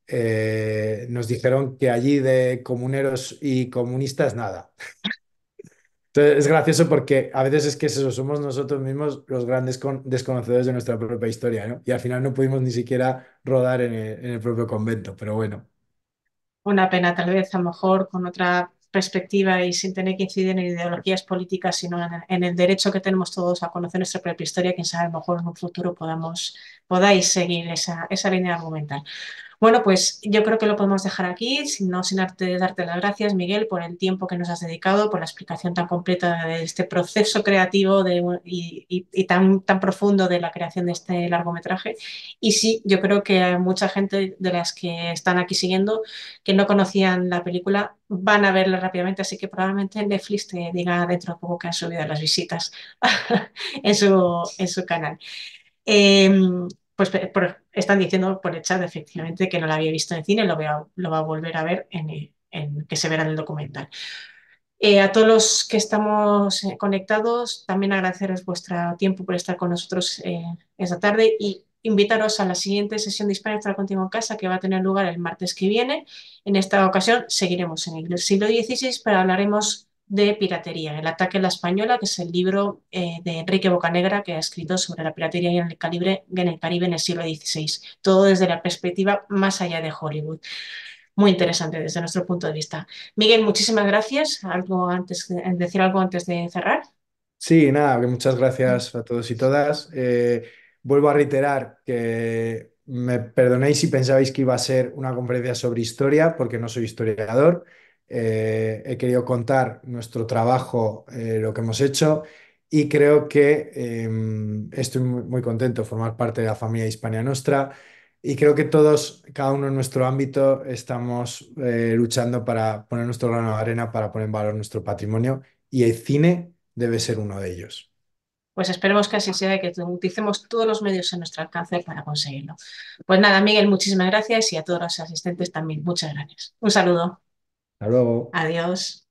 eh, nos dijeron que allí de comuneros y comunistas nada. Entonces es gracioso porque a veces es que eso, somos nosotros mismos los grandes desconocedores de nuestra propia historia, ¿no? Y al final no pudimos ni siquiera rodar en en el propio convento, pero bueno
una pena tal vez, a lo mejor con otra perspectiva y sin tener que incidir en ideologías políticas, sino en, el derecho que tenemos todos a conocer nuestra propia historia, quien sabe, a lo mejor en un futuro podamos, podáis seguir esa, esa línea argumental. Bueno, pues yo creo que lo podemos dejar aquí, no sin darte, darte las gracias, Miguel, por el tiempo que nos has dedicado, por la explicación tan completa de este proceso creativo y, tan, tan profundo de la creación de este largometraje. Y sí, yo creo que mucha gente de las que están aquí siguiendo que no conocían la película van a verla rápidamente, así que probablemente Netflix te diga dentro de poco que han subido las visitas en, su, canal. Em, pues eh, están diciendo por el chat efectivamente que no la había visto en cine, lo, lo va a volver a ver en, eh, que se verá en el documental. Eh, a todos los que estamos conectados, también agradeceros vuestro tiempo por estar con nosotros esta tarde y invitaros a la siguiente sesión de Hispania para contigo en casa que va a tener lugar el martes que viene. En esta ocasión seguiremos en el siglo XVI, pero hablaremos de piratería, El ataque a la española, que es el libro eh, de Enrique Bocanegra que ha escrito sobre la piratería en el, calibre en el Caribe en el siglo XVI, todo desde la perspectiva más allá de Hollywood. Muy interesante desde nuestro punto de vista. Miguel, muchísimas gracias. ¿Algo antes, eh, decir algo antes de cerrar?
Sí, nada, muchas gracias a todos y todas. Eh, vuelvo a reiterar que me perdonéis si pensabais que iba a ser una conferencia sobre historia, porque no soy historiador. Eh, he querido contar nuestro trabajo, eh, lo que hemos hecho y creo que em, estoy muy, contento de formar parte de la familia Hispania Nostra y creo que todos, cada uno en nuestro ámbito, estamos eh, luchando para poner nuestro grano de arena, para poner en valor nuestro patrimonio y el cine debe ser uno de ellos.
Pues esperemos que así sea y que utilicemos todos los medios a nuestro alcance para conseguirlo. Pues nada, Miguel, muchísimas gracias y a todos los asistentes también. Muchas gracias. Un saludo. Hasta luego. Adiós.